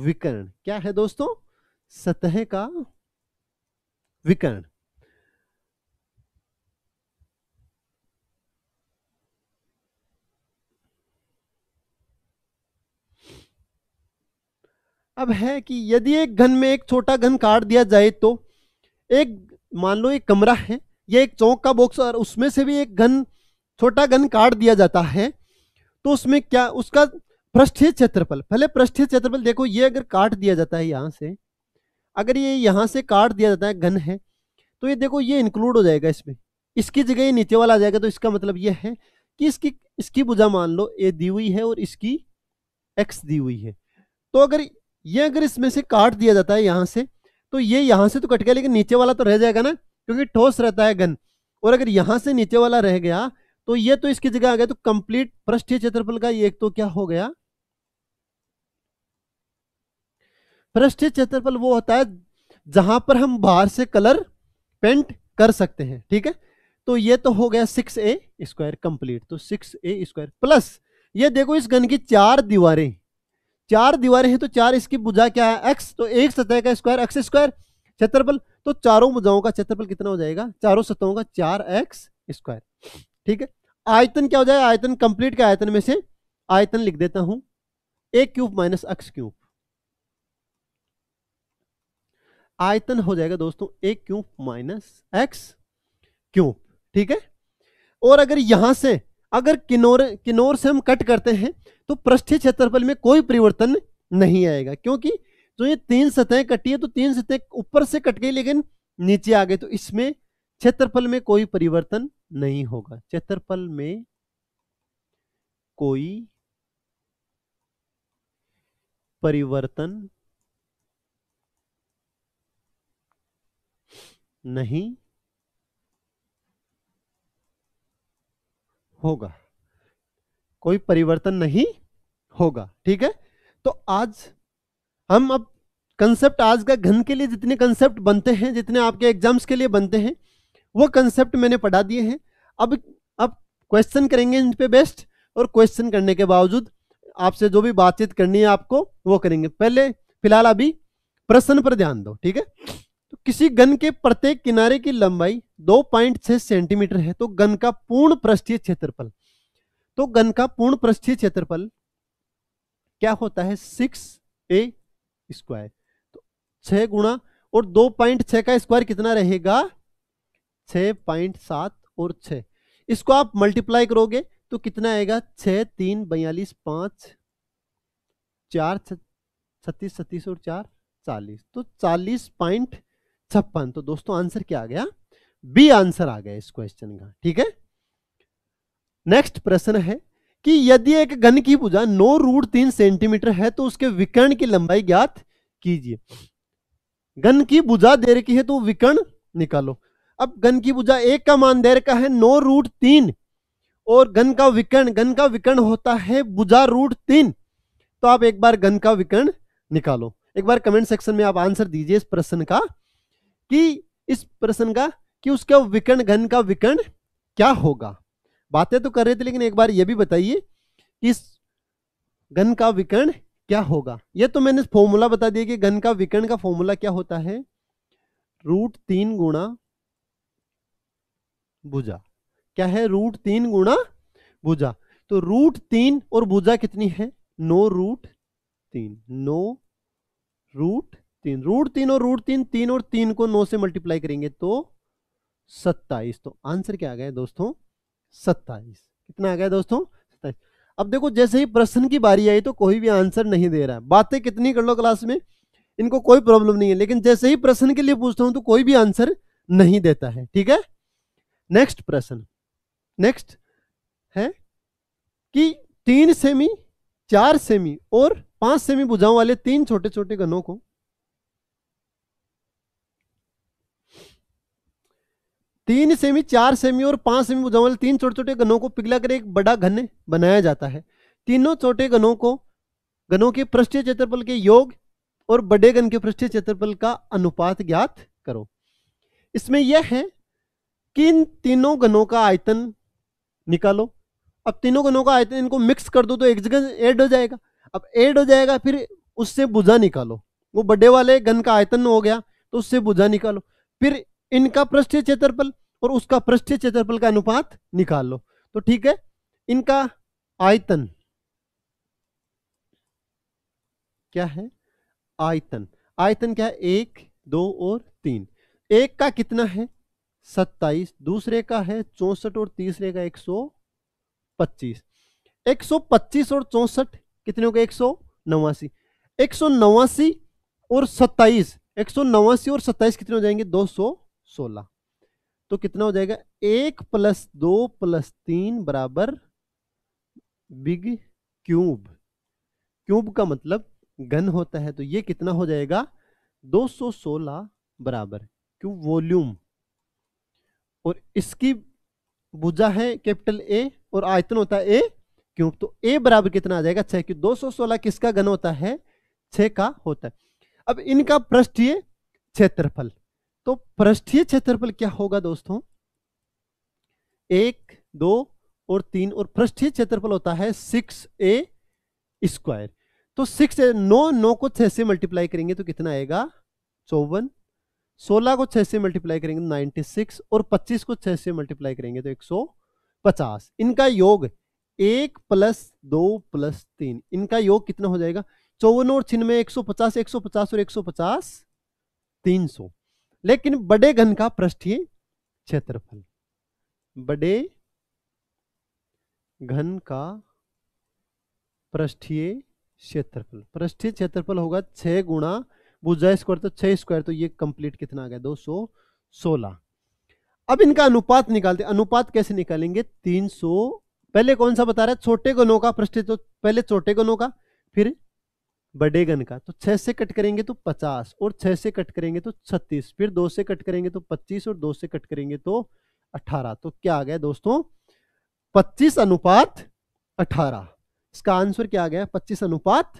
विकर्ण क्या है दोस्तों सतह का विकर्ण अब है कि यदि एक घन में एक छोटा घन काट दिया जाए तो एक मान लो एक कमरा है या एक चौक का बॉक्स और उसमें से भी एक घन छोटा घन काट दिया जाता है तो उसमें क्या उसका पृष्ठीय क्षेत्रफल पहले पृष्ठीय क्षेत्रफल देखो ये अगर काट दिया जाता है यहाँ से अगर ये यहाँ से काट दिया जाता है घन है तो ये देखो ये इंक्लूड हो जाएगा इसमें इसकी जगह ये नीचे वाला आ जाएगा तो इसका मतलब ये है कि इसकी इसकी भुजा मान लो ए दी हुई है और इसकी एक्स दी हुई है तो अगर ये अगर इसमें से काट दिया जाता है यहाँ से तो ये यहाँ से तो कट गया लेकिन नीचे वाला तो रह जाएगा ना क्योंकि ठोस रहता है घन और अगर यहाँ से नीचे वाला रह गया तो ये तो इसकी जगह आ गया तो कंप्लीट पृष्ठीय क्षेत्रफल का ये एक तो क्या हो गया पृष्ठीय क्षेत्रफल वो होता है जहां पर हम बाहर से कलर पेंट कर सकते हैं ठीक है तो ये तो हो गया सिक्स ए स्क्वायर कंप्लीट तो सिक्स ए स्क्वायर प्लस ये देखो इस गन की चार दीवारें चार दीवारें हैं तो चार इसकी भुजा क्या है एक्स तो एक सतह का स्क्वायर एक्स स्क्वायर क्षेत्रफल तो चारों भुजाओं का क्षेत्रफल कितना हो जाएगा चारों सतहों का चार एक्स स्क्वायर ठीक है आयतन क्या हो जाए आयतन कंप्लीट के आयतन में से आयतन लिख देता हूं A cube minus X cube आयतन हो जाएगा दोस्तों A cube minus X cube ठीक है और अगर यहां से अगर किनोर किनोर से हम कट करते हैं तो पृष्ठीय क्षेत्रफल में कोई परिवर्तन नहीं आएगा क्योंकि जो ये तीन सतहें कटी है तो तीन सतह ऊपर से कट गई लेकिन नीचे आ गए तो इसमें क्षेत्रफल में कोई परिवर्तन नहीं होगा क्षेत्रफल में कोई परिवर्तन नहीं होगा कोई परिवर्तन नहीं होगा ठीक है तो आज हम अब कंसेप्ट आज का घन के लिए जितने कंसेप्ट बनते हैं जितने आपके एग्जाम्स के लिए बनते हैं वो कंसेप्ट मैंने पढ़ा दिए हैं अब अब क्वेश्चन करेंगे इन पे बेस्ट और क्वेश्चन करने के बावजूद आपसे जो भी बातचीत करनी है आपको वो करेंगे पहले फिलहाल अभी प्रश्न पर ध्यान दो ठीक है किसी गन के प्रत्येक किनारे की लंबाई 2.6 सेंटीमीटर है तो गन का पूर्ण पृष्ठीय क्षेत्रफल तो गन का पूर्ण पृष्ठीय क्षेत्रफल क्या होता है सिक्स ए स्क्वायर तो छह गुणा और 2.6 का स्क्वायर कितना रहेगा 6.7 और 6 इसको आप मल्टीप्लाई करोगे तो कितना आएगा छ तीन बयालीस पांच चार छत्तीस छत्तीस और चार चालीस तो चालीस पॉइंट छप्पन तो दोस्तों आंसर क्या आ गया बी आंसर आ गया इस क्वेश्चन का ठीक है नेक्स्ट प्रश्न है कि यदि एक घन की भुजा नौ रूट तीन सेंटीमीटर है तो उसके विकर्ण की लंबाई ज्ञात कीजिए घन की भुजा दे रखी है तो विकर्ण निकालो अब घन की भुजा एक का मान दे रखा है नौ रूट तीन और घन का विकर्ण घन का विकर्ण होता है भुजा रूट तीन तो आप एक बार घन का विकर्ण निकालो एक बार कमेंट सेक्शन में आप आंसर दीजिए इस प्रश्न का कि इस प्रश्न का कि उसका विकर्ण घन का विकर्ण क्या होगा बातें तो कर रहे थे लेकिन एक बार यह भी बताइए कि इस घन का विकर्ण क्या होगा यह तो मैंने फॉर्मूला बता दिया कि घन का विकर्ण का फॉर्मूला क्या होता है रूट तीन गुणा भुजा क्या है रूट तीन गुणा भुजा तो रूट तीन और भुजा कितनी है नो रूट तीन नो रूट तीन रूट तीन और रूट तीन तीन और तीन को नौ से मल्टीप्लाई करेंगे तो सत्ताईस तो आंसर क्या आ गया दोस्तों सत्ताईस कितना आ गया दोस्तों सत्ताईस अब देखो जैसे ही प्रश्न की बारी आई तो कोई भी आंसर नहीं दे रहा है बातें कितनी कर लो क्लास में इनको कोई प्रॉब्लम नहीं है लेकिन जैसे ही प्रश्न के लिए पूछता हूं तो कोई भी आंसर नहीं देता है ठीक है नेक्स्ट प्रश्न नेक्स्ट है कि तीन सेमी चार सेमी और पांच सेमी बुझाओं वाले तीन छोटे छोटे गनों को तीन सेमी चार सेमी और पांच सेमी वाले तीन छोटे छोटे गनों को कर एक बड़ा घन बनाया जाता है तीनों छोटे गनों को गनों के पृष्ठीय क्षेत्रफल के योग और बड़े गन के पृष्ठीय क्षेत्रफल का अनुपात ज्ञात करो इसमें यह है कि इन तीनों गनों का आयतन निकालो अब तीनों गनों का आयतन इनको मिक्स कर दो तो एक जगह ऐड हो जाएगा अब ऐड हो जाएगा फिर उससे भुजा निकालो वो बड़े वाले गन का आयतन हो गया तो उससे भुजा निकालो फिर इनका पृष्ठीय क्षेत्रफल और उसका पृष्ठीय क्षेत्रफल का अनुपात निकाल लो तो ठीक है इनका आयतन क्या है आयतन आयतन क्या है एक दो और तीन एक का कितना है सत्ताईस दूसरे का है चौसठ और तीसरे का एक सौ पच्चीस एक सौ पच्चीस और चौसठ कितने हो गए एक सौ नवासी एक सौ नवासी और सत्ताईस एक सौ नवासी और सत्ताईस कितने हो जाएंगे दो सौ सोलह तो कितना हो जाएगा एक प्लस दो प्लस तीन बराबर बिग क्यूब क्यूब का मतलब घन होता है तो ये कितना हो जाएगा 216 बराबर क्यूब वॉल्यूम और इसकी भुजा है कैपिटल ए और आयतन होता है ए क्यूब तो ए बराबर कितना आ जाएगा छह क्यूब दो सौ सोलह किसका घन होता है छह का होता है अब इनका ये क्षेत्रफल तो पृष्ठीय क्षेत्रफल क्या होगा दोस्तों एक दो और तीन और पृष्ठीय क्षेत्रफल होता है सिक्स ए स्क्वायर तो सिक्स नौ नौ को छह से मल्टीप्लाई करेंगे तो कितना आएगा चौवन सोलह को छह से मल्टीप्लाई करेंगे तो सिक्स और पच्चीस को छह से मल्टीप्लाई करेंगे तो एक सौ पचास इनका योग एक प्लस दो प्लस तीन इनका योग कितना हो जाएगा चौवन और छिन्न में एक सौ पचास एक सौ पचास और एक सौ पचास तीन सौ लेकिन बड़े घन का पृष्ठीय क्षेत्रफल बड़े घन का पृष्ठीय क्षेत्रफल पृष्ठीय क्षेत्रफल होगा छह गुणा भुजा स्क्वायर तो छह स्क्वायर तो ये कंप्लीट कितना आ गया दो सौ सोलह अब इनका अनुपात निकालते अनुपात कैसे निकालेंगे तीन सौ पहले कौन सा बता रहा है छोटे गुणों का पृष्ठीय तो पहले छोटे गुणों का फिर गन का तो छः से कट करेंगे तो पचास और छः से कट करेंगे तो छत्तीस फिर दो से कट करेंगे तो पच्चीस और दो से कट करेंगे तो अठारह तो क्या आ गया दोस्तों पच्चीस अनुपात अठारह इसका आंसर क्या आ गया पच्चीस अनुपात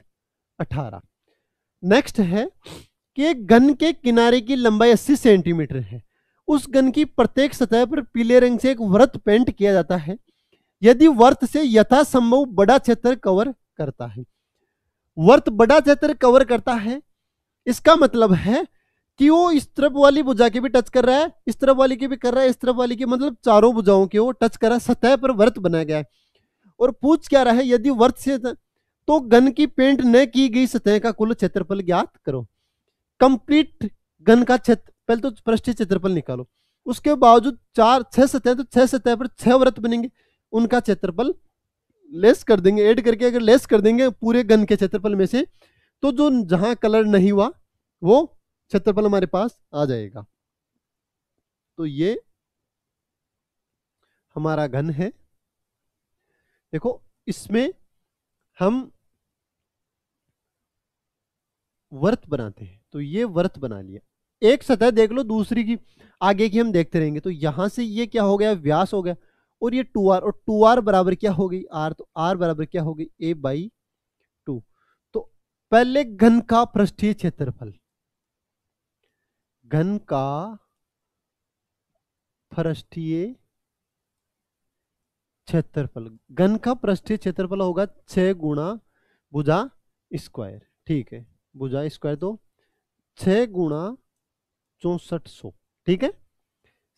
अठारह नेक्स्ट है कि एक गन के किनारे की लंबाई अस्सी सेंटीमीटर है उस गन की प्रत्येक सतह पर पीले रंग से एक व्रत पेंट किया जाता है यदि वर्त से यथासंभव बड़ा क्षेत्र कवर करता है वर्त बड़ा क्षेत्र कवर करता है इसका मतलब है कि वो इस तरफ वाली भुजा की भी टच कर रहा है इस तरफ वाली की भी कर रहा है इस तरफ वाली की मतलब चारों भुजाओं के वो टच कर रहा है सतह पर वर्त बनाया गया है और पूछ क्या रहा है यदि वर्त से तो गन की पेंट न की गई सतह का कुल क्षेत्रफल ज्ञात करो कंप्लीट गन का क्षेत्र पहले तो पृष्ठ क्षेत्रफल निकालो उसके बावजूद चार छह सतह तो छह सतह पर छह व्रत बनेंगे उनका क्षेत्रफल लेस कर देंगे ऐड करके अगर लेस कर देंगे पूरे गन के क्षेत्रफल में से तो जो जहां कलर नहीं हुआ वो क्षेत्रफल हमारे पास आ जाएगा तो ये हमारा घन है देखो इसमें हम वर्त बनाते हैं तो ये वर्त बना लिया एक सतह देख लो दूसरी की आगे की हम देखते रहेंगे तो यहां से ये क्या हो गया व्यास हो गया और ये टू आर और टू आर बराबर क्या हो गई आर तो आर बराबर क्या हो गई ए बाई टू तो पहले घन का पृष्ठीय क्षेत्रफल घन का पृष्ठीय क्षेत्रफल घन का पृष्ठीय क्षेत्रफल होगा छह गुणा भुजा स्क्वायर ठीक है भुजा स्क्वायर तो छ गुणा चौसठ सौ ठीक है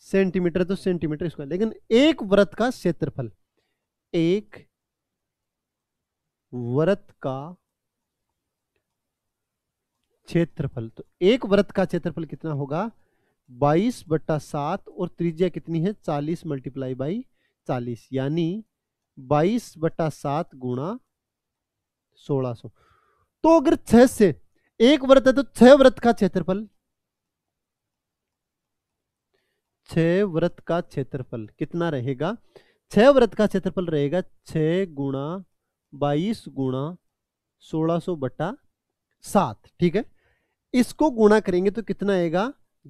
सेंटीमीटर तो सेंटीमीटर स्क्वायर लेकिन एक व्रत का क्षेत्रफल एक व्रत का क्षेत्रफल तो एक व्रत का क्षेत्रफल कितना होगा बाईस बट्टा सात और त्रिज्या कितनी है चालीस मल्टीप्लाई बाई चालीस यानी बाईस बट्टा सात गुणा सोलह सो तो अगर छह से एक व्रत है तो छह व्रत का क्षेत्रफल छः व्रत का क्षेत्रफल कितना रहेगा छह व्रत का क्षेत्रफल रहेगा छ गुणा बाईस गुणा सोलह सो बटा सात ठीक है इसको गुणा करेंगे तो कितना आएगा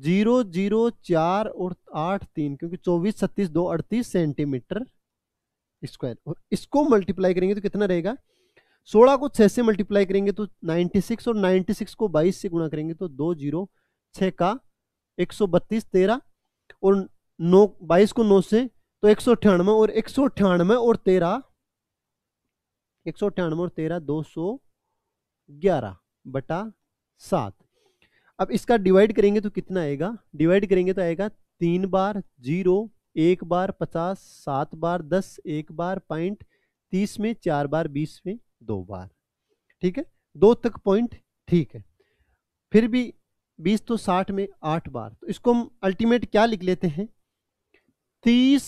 जीरो जीरो चार और आठ तीन क्योंकि चौबीस छत्तीस दो अड़तीस सेंटीमीटर स्क्वायर और इसको मल्टीप्लाई करेंगे तो कितना रहेगा सोलह को छह से मल्टीप्लाई करेंगे तो नाइनटी सिक्स और नाइनटी सिक्स को बाईस से गुणा करेंगे तो दो जीरो छ का एक सौ बत्तीस तेरह और नौ बाईस को नौ से तो एक सौ अठानवे और एक सौ अठानवे और तेरह एक सौ अठानवे और तेरह दो सौ ग्यारह बटा सात अब इसका डिवाइड करेंगे तो कितना आएगा डिवाइड करेंगे तो आएगा तीन बार जीरो एक बार पचास सात बार दस एक बार पॉइंट तीस में चार बार बीस में दो बार ठीक है दो तक पॉइंट ठीक है फिर भी बीस तो साठ में आठ बार तो इसको हम अल्टीमेट क्या लिख लेते हैं तीस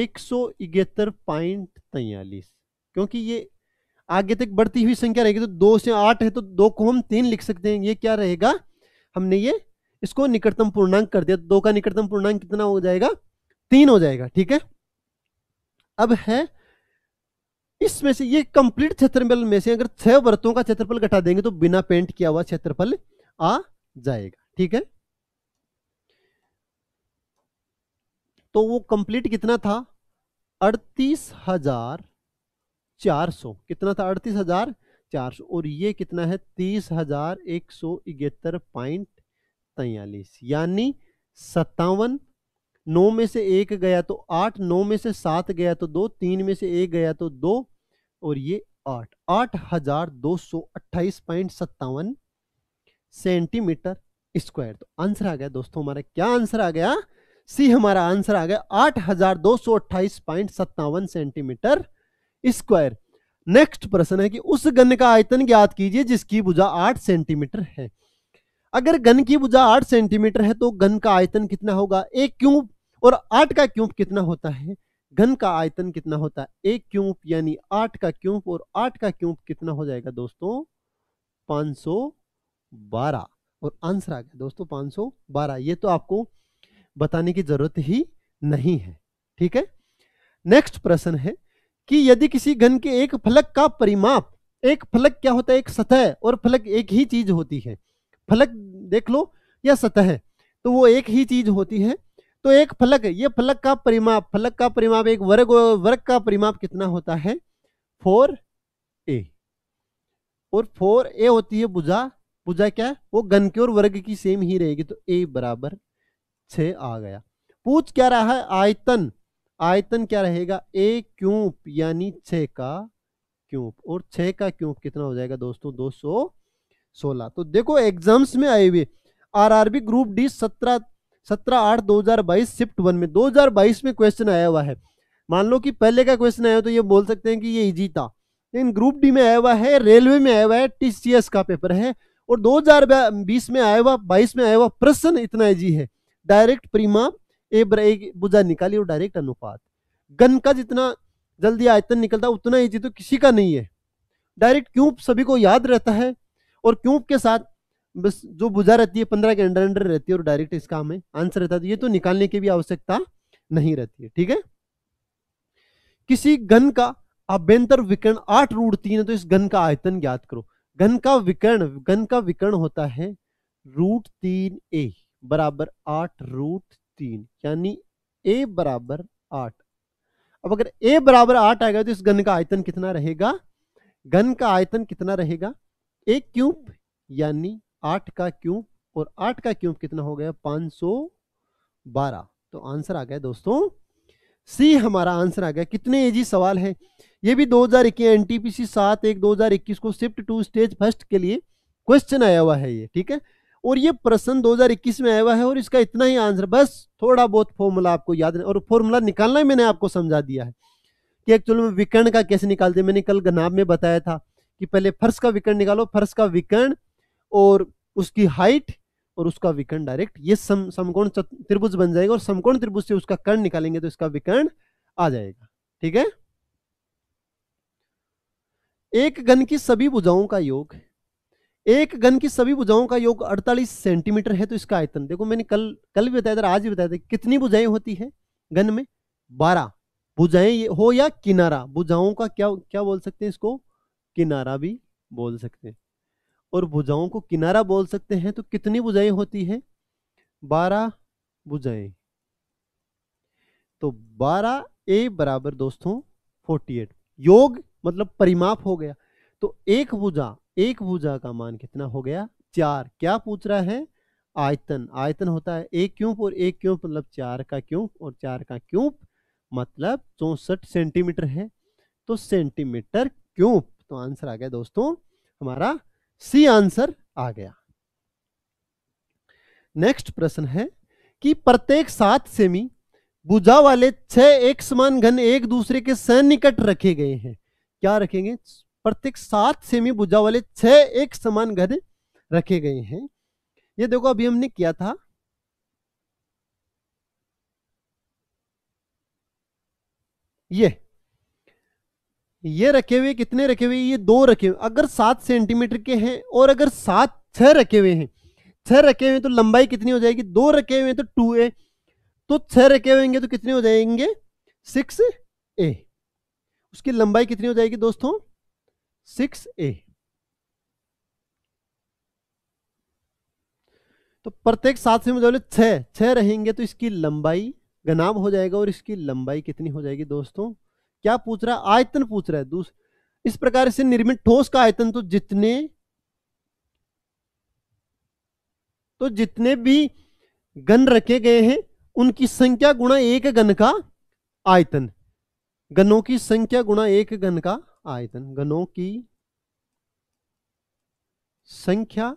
एक सौ इकहत्तर पॉइंट तैयलीस क्योंकि ये आगे तक बढ़ती हुई संख्या रहेगी तो दो से आठ है तो दो को हम तीन लिख सकते हैं ये क्या रहेगा हमने ये इसको निकटतम पूर्णांक कर दिया दो का निकटतम पूर्णांक कितना हो जाएगा तीन हो जाएगा ठीक है अब है इसमें से ये कंप्लीट क्षेत्रफल में से अगर छह वर्तों का क्षेत्रफल घटा देंगे तो बिना पेंट किया हुआ क्षेत्रफल आ जाएगा ठीक है तो वो कंप्लीट कितना था अड़तीस हजार चार सौ कितना था अड़तीस हजार चार सौ और ये कितना है तीस हजार एक सौ इकहत्तर पॉइंट तैयलीस यानी सत्तावन नौ में से एक गया तो आठ नौ में से सात गया तो दो तीन में से एक गया तो दो और ये आठ आठ हजार दो सौ अट्ठाईस पॉइंट सत्तावन सेंटीमीटर स्क्वायर तो आंसर आ गया दोस्तों हमारा क्या आंसर आ गया सी हमारा आंसर आ गया आठ हजार दो सौ अट्ठाईस पॉइंट सत्तावन सेंटीमीटर स्क्वायर नेक्स्ट प्रश्न है कि उस गन का आयतन ज्ञात कीजिए जिसकी भुजा आठ सेंटीमीटर है अगर गन की भुजा आठ सेंटीमीटर है तो गन का आयतन कितना होगा एक क्यूब और आठ का क्यूब कितना होता है घन का आयतन कितना होता है एक क्यूब यानी आठ का क्यूब और आठ का क्यूब कितना हो जाएगा दोस्तों पांच सौ बारह और आंसर आ गया दोस्तों पाँच सौ बारह ये तो आपको बताने की जरूरत ही नहीं है ठीक है नेक्स्ट प्रश्न है कि यदि किसी घन के एक फलक का परिमाप एक फलक क्या होता है एक सतह और फलक एक ही चीज होती है फलक देख लो या सतह तो वो एक ही चीज होती है तो एक फलक ये फलक का परिमाप फलक का परिमाप एक वर्ग वर्ग का परिमाप कितना होता है फोर ए और फोर ए होती है बुझा पूजा क्या वो गण की और वर्ग की सेम ही रहेगी तो ए बराबर छ आ गया पूछ क्या रहा है आयतन आयतन क्या रहेगा ए क्यूब यानी छ का क्यूब और छ का क्यूब कितना हो जाएगा दोस्तों दो सौ सोलह तो देखो एग्जाम्स में आए हुए आरआरबी ग्रुप डी सत्रह सत्रह आठ दो हजार बाईस शिफ्ट वन में दो हजार बाईस में क्वेश्चन आया हुआ है मान लो कि पहले का क्वेश्चन आया तो ये बोल सकते हैं कि ये इजी था लेकिन ग्रुप डी में आया हुआ है रेलवे में आया हुआ है टीसीएस का पेपर है और 2020 में आया हुआ बाईस में आया हुआ प्रश्न इतना जी है डायरेक्ट प्रीमा एक बुझा निकाली और डायरेक्ट अनुपात गन का जितना जल्दी आयतन निकलता उतना इजी तो किसी का नहीं है डायरेक्ट क्यूब सभी को याद रहता है और क्यूब के साथ बस जो बुझा रहती है पंद्रह के अंडर अंडर रहती है और डायरेक्ट इसका हमें आंसर रहता है तो ये तो निकालने की भी आवश्यकता नहीं रहती है ठीक है किसी गन का अभ्यंतर विकर्ण आठ रूढ़ तीन है तो इस गन का आयतन ज्ञात करो घन का विकर्ण घन का विकर्ण होता है रूट तीन ए बराबर आठ रूट तीन यानी ए बराबर आठ अब अगर ए बराबर आठ आएगा तो इस घन का आयतन कितना रहेगा घन का आयतन कितना रहेगा ए क्यूब यानी आठ का क्यूब और आठ का क्यूब कितना हो गया पांच सौ बारह तो आंसर आ गया दोस्तों सी हमारा आंसर आ गया कितने एजी सवाल है ये भी 2021 एनटीपीसी सात एक 2021 को शिफ्ट टू स्टेज फर्स्ट के लिए क्वेश्चन आया हुआ है ये ठीक है और ये प्रश्न 2021 में आया हुआ है और इसका इतना ही आंसर बस थोड़ा बहुत फॉर्मूला आपको याद और फॉर्मूला निकालना ही मैंने आपको समझा दिया है कि एक्चुअल में विकर्ण का कैसे निकालते मैंने कल गनाब में बताया था कि पहले फर्श का विकर्ण निकालो फर्श का विकर्ण और उसकी हाइट और उसका विकर्ण डायरेक्ट ये सम समकोण त्रिभुज बन जाएगा और समकोण त्रिभुज से उसका कर्ण निकालेंगे तो इसका विकर्ण आ जाएगा ठीक है एक गन की सभी भुजाओं का योग एक गन की सभी भुजाओं का योग 48 सेंटीमीटर है तो इसका आयतन देखो मैंने कल कल भी बताया था आज भी बताया था कितनी भुजाएं होती है गन में 12 भुजाएं हो या किनारा भुजाओं का क्या क्या बोल सकते हैं इसको किनारा भी बोल सकते हैं और भुजाओं को किनारा बोल सकते हैं तो कितनी भुजाएं होती है बारह भुजाएं तो बारह ए बराबर दोस्तों फोर्टी एट योग मतलब परिमाप हो गया तो एक भुजा एक भुजा का मान कितना हो गया चार क्या पूछ रहा है आयतन आयतन होता है एक क्यूब और एक क्यूब मतलब चार का क्यूब और चार का क्यूब मतलब चौसठ सेंटीमीटर है तो सेंटीमीटर क्यूब तो आंसर आ गया दोस्तों हमारा सी आंसर आ गया नेक्स्ट प्रश्न है कि प्रत्येक सात सेमी बुझा वाले छह एक समान घन एक दूसरे के सन्निकट रखे गए हैं क्या रखेंगे प्रत्येक सात सेमी बुझा वाले छह एक समान घन रखे गए हैं ये देखो अभी हमने किया था ये ये रखे हुए कितने रखे हुए ये दो रखे हुए अगर सात सेंटीमीटर के हैं और अगर सात छः रखे हुए हैं छः रखे हुए तो लंबाई कितनी हो जाएगी दो रखे हुए तो टू ए तो छः रखे हुएंगे तो कितने हो जाएंगे सिक्स ए उसकी लंबाई कितनी हो जाएगी दोस्तों सिक्स ए तो प्रत्येक सात से मुझे छः छः रहेंगे तो इसकी लंबाई गनाब हो जाएगा और इसकी लंबाई कितनी हो जाएगी दोस्तों क्या पूछ रहा है आयतन पूछ रहा है दूसरा इस प्रकार से निर्मित ठोस का आयतन तो जितने तो जितने भी गण रखे गए हैं उनकी संख्या गुणा एक गण का आयतन गनों की संख्या गुणा एक गण का आयतन गनों की संख्या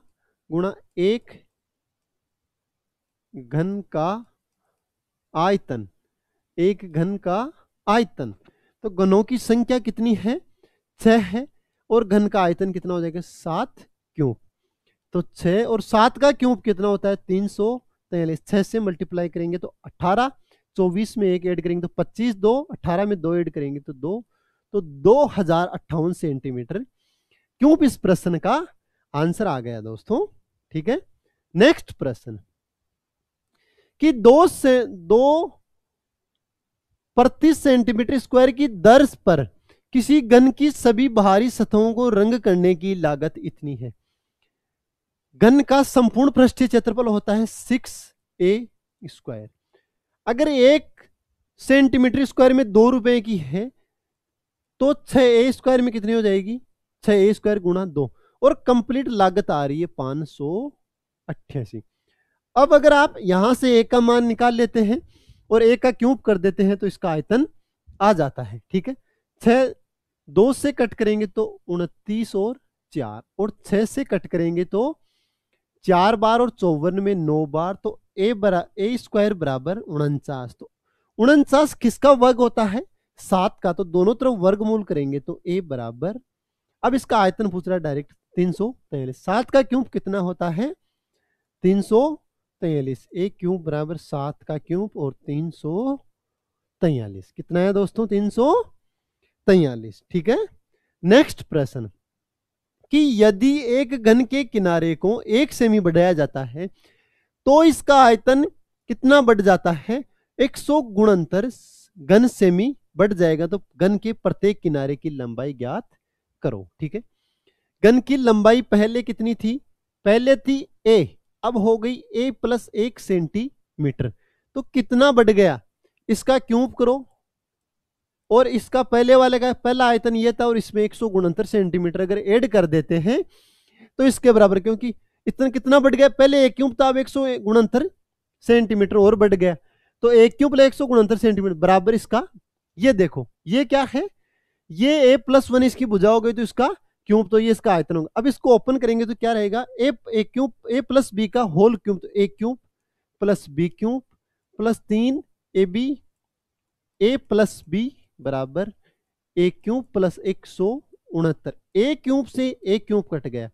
गुणा एक घन का आयतन एक घन का आयतन तो घनों की संख्या कितनी है छह है और घन का आयतन कितना हो जाएगा सात क्यूब तो छ और सात का क्यूब कितना होता है तीन सौ तैयलीस छह से मल्टीप्लाई करेंगे तो अठारह चौबीस में एक ऐड करेंगे तो पच्चीस दो अठारह में दो ऐड करेंगे तो दो तो दो हजार अट्ठावन सेंटीमीटर क्यूब इस प्रश्न का आंसर आ गया दोस्तों ठीक है नेक्स्ट प्रश्न कि दो से दो प्रति सेंटीमीटर स्क्वायर की दर पर किसी गन की सभी बाहरी सतहों को रंग करने की लागत इतनी है गन का संपूर्ण पृष्ठीय क्षेत्रफल होता है सिक्स ए स्क्वायर अगर एक सेंटीमीटर स्क्वायर में दो रुपए की है तो छह ए स्क्वायर में कितनी हो जाएगी छह ए स्क्वायर गुणा दो और कंप्लीट लागत आ रही है पांच सौ अट्ठासी अब अगर आप यहां से एक का मान निकाल लेते हैं और एक का क्यूब कर देते हैं तो इसका आयतन आ जाता है ठीक है छः दो से कट करेंगे तो उनतीस और चार और छः से कट करेंगे तो चार बार और चौवन में नौ बार तो ए बरा ए स्क्वायर बराबर उनचास तो उनचास किसका वर्ग होता है सात का तो दोनों तरफ वर्गमूल करेंगे तो ए बराबर अब इसका आयतन पूछ रहा है डायरेक्ट तीन सौ तैयलीस सात का क्यूब कितना होता है तीन सौ तैयलीस एक क्यूब बराबर सात का क्यूब और तीन सौ तैयलीस कितना है दोस्तों तीन सौ तैयलीस ठीक है नेक्स्ट प्रश्न कि यदि एक घन के किनारे को एक सेमी बढ़ाया जाता है तो इसका आयतन कितना बढ़ जाता है एक सौ गुणंतर घन सेमी बढ़ जाएगा तो घन के प्रत्येक किनारे की लंबाई ज्ञात करो ठीक है घन की लंबाई पहले कितनी थी पहले थी ए अब हो गई ए प्लस एक सेंटीमीटर तो कितना बढ़ गया इसका क्यूब करो और इसका पहले वाले का पहला आयतन ये था और इसमें एक सौ सेंटीमीटर अगर ऐड कर देते हैं तो इसके बराबर क्योंकि इतना कितना बढ़ गया पहले एक क्यूब था अब एक सौ सेंटीमीटर और बढ़ गया तो एक क्यूब एक सौ सेंटीमीटर बराबर इसका ये देखो ये क्या है ये ए प्लस वन इसकी बुझा हो गई तो इसका क्यूब तो ये इसका आयतन होगा अब इसको ओपन करेंगे तो क्या रहेगा A A cube A plus B का होल क्यूब तो A cube plus B cube plus तीन A B A plus B बराबर ए क्यूब प्लस एक सौ उनहत्तर ए क्यूब से ए क्यूब कट गया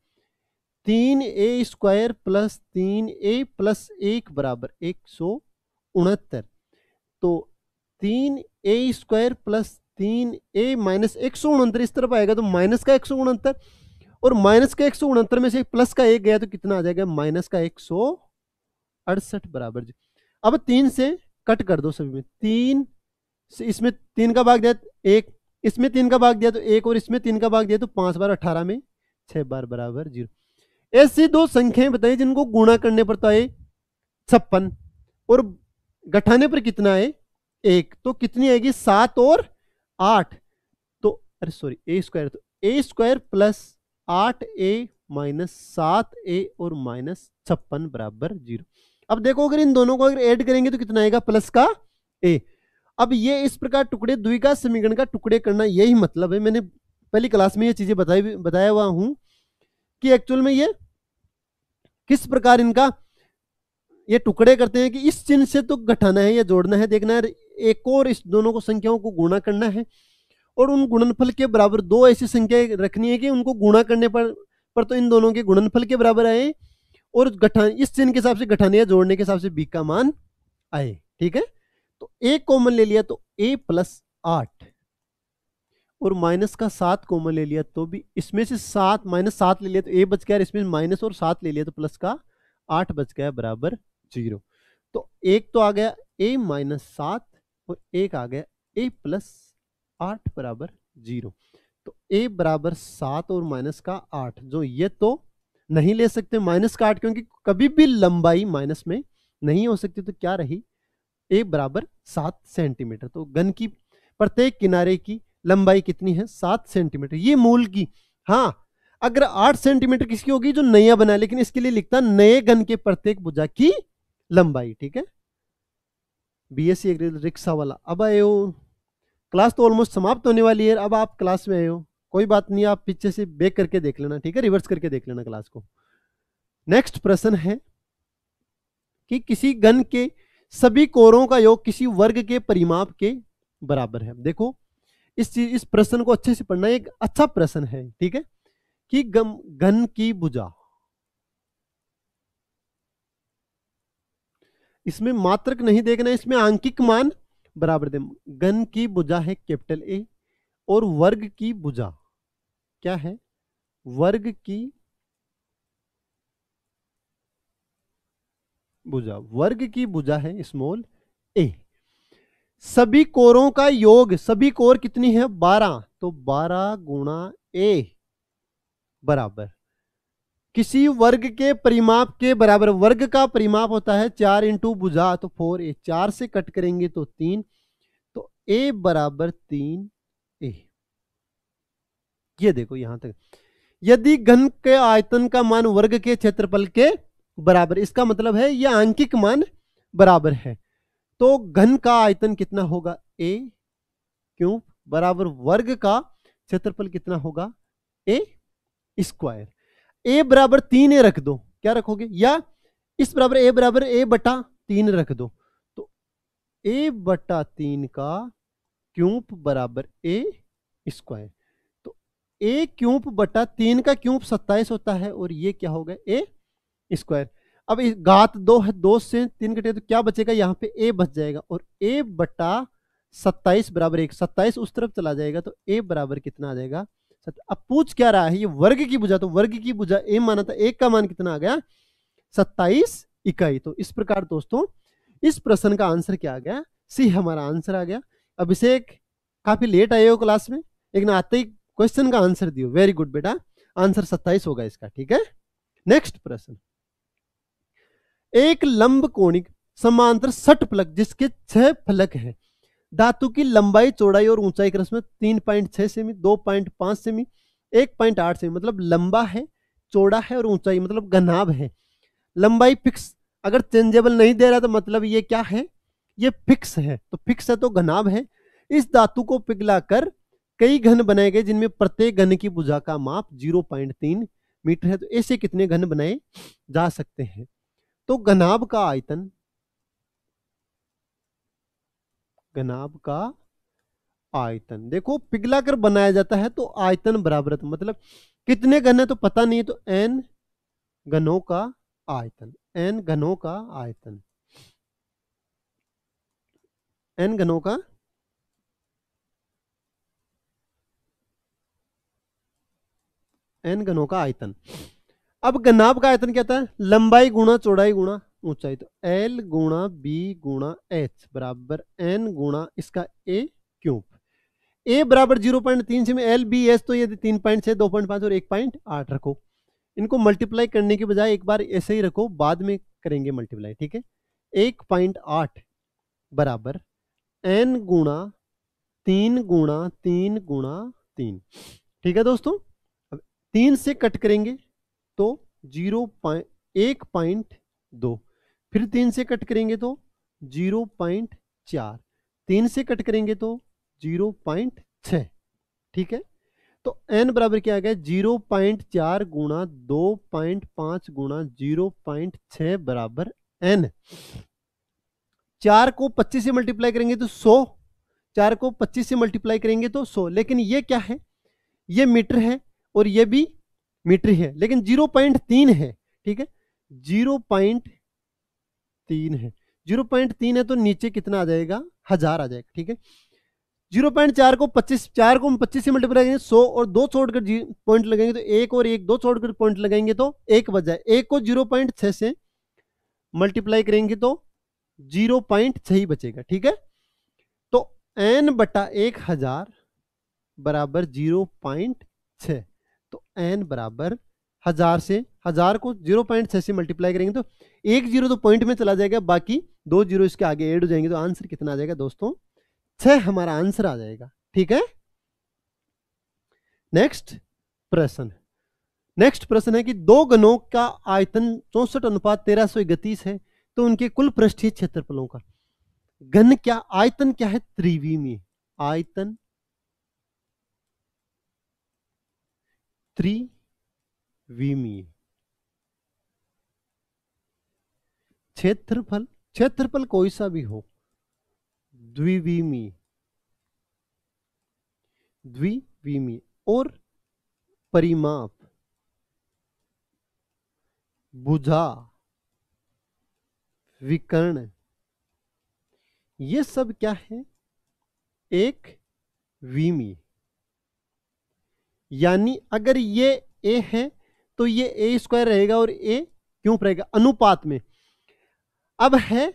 तीन ए स्क्वायर प्लस तीन ए प्लस एक बराबर एक सौ उनहत्तर तो तीन ए स्क्वायर प्लस तीन ए माइनस एक सौ उनहत्तर इस तरफ आएगा तो माइनस का एक सौ उनहत्तर और माइनस का एक सौ उनहत्तर में से प्लस का एक गया तो कितना आ जाएगा माइनस का एक सौ अड़सठ बराबर जी अब तीन से कट कर दो सभी में तीन से इसमें तीन का भाग दिया एक इसमें तीन का भाग दिया तो एक और इसमें तीन का भाग दिया तो पांच बार अठारह में छह बार बराबर जीरो ऐसी दो संख्याएं बताइए जिनको गुणा करने पर तो आए छप्पन और गठाने पर कितना है एक तो कितनी आएगी सात और आठ तो अरे सॉरी ए स्क्वायर तो ए स्क्वायर प्लस आठ ए माइनस सात ए और माइनस छप्पन बराबर जीरो अब देखो अगर इन दोनों को अगर ऐड करेंगे तो कितना आएगा प्लस का ए अब ये इस प्रकार टुकड़े द्विघात समीकरण का टुकड़े करना यही मतलब है मैंने पहली क्लास में ये चीजें बताई बताया हुआ हूं कि एक्चुअल में ये किस प्रकार इनका ये टुकड़े करते हैं कि इस चिन्ह से तो घटाना है या जोड़ना है देखना है एक और इस दोनों को संख्याओं को गुणा करना है और उन गुणनफल के बराबर दो ऐसी संख्याएं रखनी है कि उनको गुणा करने पर पर तो इन दोनों के गुणनफल के बराबर आए और गठान इस चिन्ह के हिसाब से गठाने या जोड़ने के हिसाब से बी का मान आए ठीक है तो ए कॉमन ले लिया तो ए प्लस आठ और माइनस का सात कॉमन ले लिया तो भी इसमें से सात माइनस सात ले लिया तो ए बच गया इसमें माइनस और सात ले लिया तो प्लस का आठ बच गया बराबर जीरो तो एक तो आ गया ए माइनस सात और एक आ गया ए प्लस आठ बराबर जीरो तो ए बराबर सात और माइनस का आठ जो ये तो नहीं ले सकते माइनस का आठ क्योंकि कभी भी लंबाई माइनस में नहीं हो सकती तो क्या रही ए बराबर सात सेंटीमीटर तो गन की प्रत्येक किनारे की लंबाई कितनी है सात सेंटीमीटर ये मूल की हाँ अगर आठ सेंटीमीटर किसकी होगी जो नया बना लेकिन इसके लिए लिखता नए गन के प्रत्येक भुजा की लंबाई ठीक है बी एस सी रिक्शा वाला अब आए हो क्लास तो ऑलमोस्ट समाप्त होने वाली है अब आप क्लास में आए हो कोई बात नहीं आप पीछे से बेक करके देख लेना ठीक है रिवर्स करके देख लेना क्लास को नेक्स्ट प्रश्न है कि किसी गन के सभी कोरों का योग किसी वर्ग के परिमाप के बराबर है देखो इस चीज इस प्रश्न को अच्छे से पढ़ना एक अच्छा प्रश्न है ठीक है कि गम गन की भुजा इसमें मात्रक नहीं देखना इसमें आंकिक मान बराबर दे गन की भुजा है कैपिटल ए और वर्ग की भुजा क्या है वर्ग की भुजा वर्ग की भुजा है स्मॉल ए सभी कोरों का योग सभी कोर कितनी है बारह तो बारह गुणा ए बराबर किसी वर्ग के परिमाप के बराबर वर्ग का परिमाप होता है चार इंटू बुझा तो फोर ए चार से कट करेंगे तो तीन तो ए बराबर तीन ए ये देखो यहां तक यदि घन के आयतन का मान वर्ग के क्षेत्रफल के बराबर इसका मतलब है यह आंकिक मान बराबर है तो घन का आयतन कितना होगा ए क्यों बराबर वर्ग का क्षेत्रफल कितना होगा ए स्क्वायर ए बराबर तीन ए रख दो क्या रखोगे या इस बराबर ए बराबर ए बटा तीन रख दो तो ए बटा तीन का क्यूप बराबर ए स्क्वायर तो ए क्यूप बटा तीन का क्यूप सत्ताईस होता है और ये क्या होगा ए स्क्वायर अब इस दो है दो से तीन कटे तो क्या बचेगा यहाँ पे ए बच जाएगा और ए बटा सत्ताईस बराबर एक सत्ताईस उस तरफ चला जाएगा तो ए बराबर कितना आ जाएगा अब पूछ क्या रहा है ये वर्ग की भुजा तो वर्ग की भुजा ए माना था एक का मान कितना आ गया सत्ताईस इकाई तो इस प्रकार दोस्तों इस प्रश्न का आंसर क्या आ गया सी हमारा आंसर आ गया अभिषेक काफी लेट आए हो क्लास में लेकिन आते ही क्वेश्चन का आंसर दियो वेरी गुड बेटा आंसर सत्ताईस होगा इसका ठीक है नेक्स्ट प्रश्न एक लंब कोणिक समांतर सट फलक जिसके छह फलक हैं धातु की लंबाई चौड़ाई और ऊंचाई क्रम में तीन पॉइंट छह सेमी दो पॉइंट पांच सेमी एक पॉइंट आठ सेमी मतलब लंबा है चौड़ा है और ऊंचाई मतलब घनाभ है लंबाई फिक्स अगर चेंजेबल नहीं दे रहा तो मतलब ये क्या है ये फिक्स है तो फिक्स है तो घनाभ है इस धातु को पिघलाकर कई घन बनाए गए जिनमें प्रत्येक घन की भुजा का माप 0.3 मीटर है तो ऐसे कितने घन बनाए जा सकते हैं तो घनाभ का आयतन घनाभ का आयतन देखो पिघला कर बनाया जाता है तो आयतन बराबर तो मतलब कितने घन है तो पता नहीं है तो एन घनों का आयतन एन घनों का आयतन एन घनों का एन घनों का आयतन अब घनाभ का आयतन क्या था लंबाई गुणा चौड़ाई गुणा ऊंचाई तो एल गुणा बी गुणा एच बराबर एन गुणा इसका ए क्यूब ए बराबर जीरो तो पॉइंट तीन छह में एल बी एच तो यदि तीन पॉइंट छह दो पॉइंट पांच और एक पॉइंट आठ रखो इनको मल्टीप्लाई करने के बजाय एक बार ऐसे ही रखो बाद में करेंगे मल्टीप्लाई ठीक है एक पॉइंट आठ बराबर एन गुणा तीन गुणा तीन गुणा तीन ठीक है दोस्तों अब तीन से कट करेंगे तो जीरो पॉइंट एक पॉइंट दो फिर तीन से कट करेंगे तो जीरो पॉइंट चार तीन से कट करेंगे तो जीरो पॉइंट छ ठीक है तो एन बराबर क्या आ गया जीरो पॉइंट चार गुणा दो पॉइंट पांच गुणा जीरो पॉइंट छ बराबर एन चार को पच्चीस से मल्टीप्लाई करेंगे तो सौ चार को पच्चीस से मल्टीप्लाई करेंगे तो सौ लेकिन ये क्या है ये मीटर है और ये भी मीटर है लेकिन जीरो पॉइंट तीन है ठीक है जीरो पॉइंट तीन है जीरो पॉइंट तीन है तो नीचे कितना आ जाएगा हजार आ जाएगा ठीक है जीरो पॉइंट चार को पच्चीस चार को हम पच्चीस से मल्टीप्लाई करेंगे सौ और दो छोड़कर पॉइंट लगाएंगे तो एक और एक दो छोड़कर पॉइंट लगाएंगे तो एक बच जाए एक को जीरो पॉइंट छः से मल्टीप्लाई करेंगे तो जीरो पॉइंट छः ही बचेगा ठीक है तो एन बटा एक हजार बराबर जीरो पॉइंट छः तो एन बराबर हज़ार से हज़ार को जीरो पॉइंट छः से मल्टीप्लाई करेंगे तो एक जीरो तो पॉइंट में चला जाएगा बाकी दो जीरो इसके आगे ऐड हो जाएंगे तो आंसर कितना आ जाएगा दोस्तों छः हमारा आंसर आ जाएगा ठीक है नेक्स्ट प्रश्न नेक्स्ट प्रश्न है कि दो गणों का आयतन चौसठ अनुपात तेरह सौ इकतीस है तो उनके कुल पृष्ठीय क्षेत्रफलों का घन क्या आयतन क्या है त्रिवी आयतन त्री वीमी क्षेत्रफल क्षेत्रफल कोई सा भी हो द्विवीमी द्विवीमी और परिमाप बुझा विकर्ण ये सब क्या है एक वीमी यानी अगर ये ए है तो ये ए स्क्वायर रहेगा और ए क्यों रहेगा अनुपात में अब है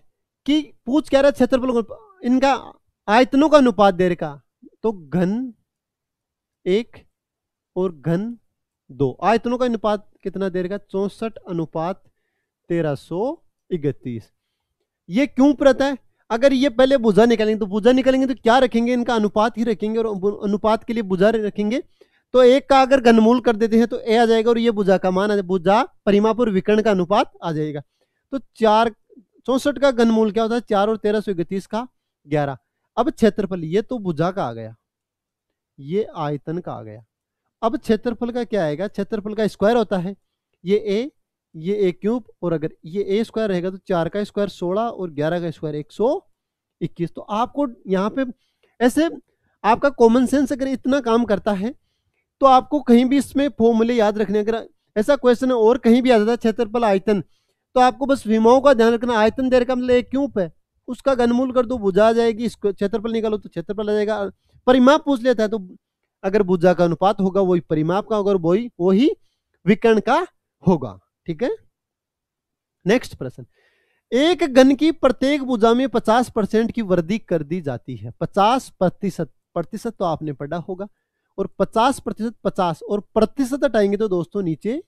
कि पूछ कह रहा क्षेत्रफल इनका आयतनों का अनुपात दे रखा तो घन एक और घन दो आयतनों का अनुपात कितना दे रखा चौसठ अनुपात तेरह सौ इकतीस ये क्यों प्रत है अगर ये पहले भुजा निकालेंगे तो भुजा निकालेंगे तो क्या रखेंगे इनका अनुपात ही रखेंगे और अनुपात के लिए भुजा रखेंगे तो एक का अगर घनमूल कर देते हैं तो ए आ जाएगा और ये बुझा का मान बुझा परिमापुर विकर्ण का अनुपात आ जाएगा तो चार चौसठ का घनमूल क्या होता है चार और तेरह सौ इकतीस का ग्यारह अब क्षेत्रफल ये तो बुझा का आ गया ये आयतन का आ गया अब क्षेत्रफल का क्या आएगा क्षेत्रफल का स्क्वायर होता है ये ए ये ए क्यूब और अगर ये ए स्क्वायर रहेगा तो चार का स्क्वायर सोलह और ग्यारह का स्क्वायर एक सौ इक्कीस तो आपको यहाँ पे ऐसे आपका कॉमन सेंस अगर इतना काम करता है तो आपको कहीं भी इसमें फॉर्मूले याद रखने अगर ऐसा क्वेश्चन और कहीं भी आ जाता है क्षेत्रफल आयतन तो आपको बस विमाओं का ध्यान रखना आयतन देर का मतलब एक क्यूब है उसका घनमूल कर दो बुझा आ जाएगी इसको क्षेत्रफल निकालो तो क्षेत्रफल आ जाएगा परिमाप पूछ लेता है तो अगर भुजा का अनुपात होगा वही परिमाप का होगा वही वही विकर्ण का होगा ठीक है नेक्स्ट प्रश्न एक गन की प्रत्येक भुजा में 50 परसेंट की वृद्धि कर दी जाती है 50 प्रतिशत प्रतिशत तो आपने पढ़ा होगा और 50 प्रतिशत पचास और प्रतिशत हटाएंगे तो दोस्तों नीचे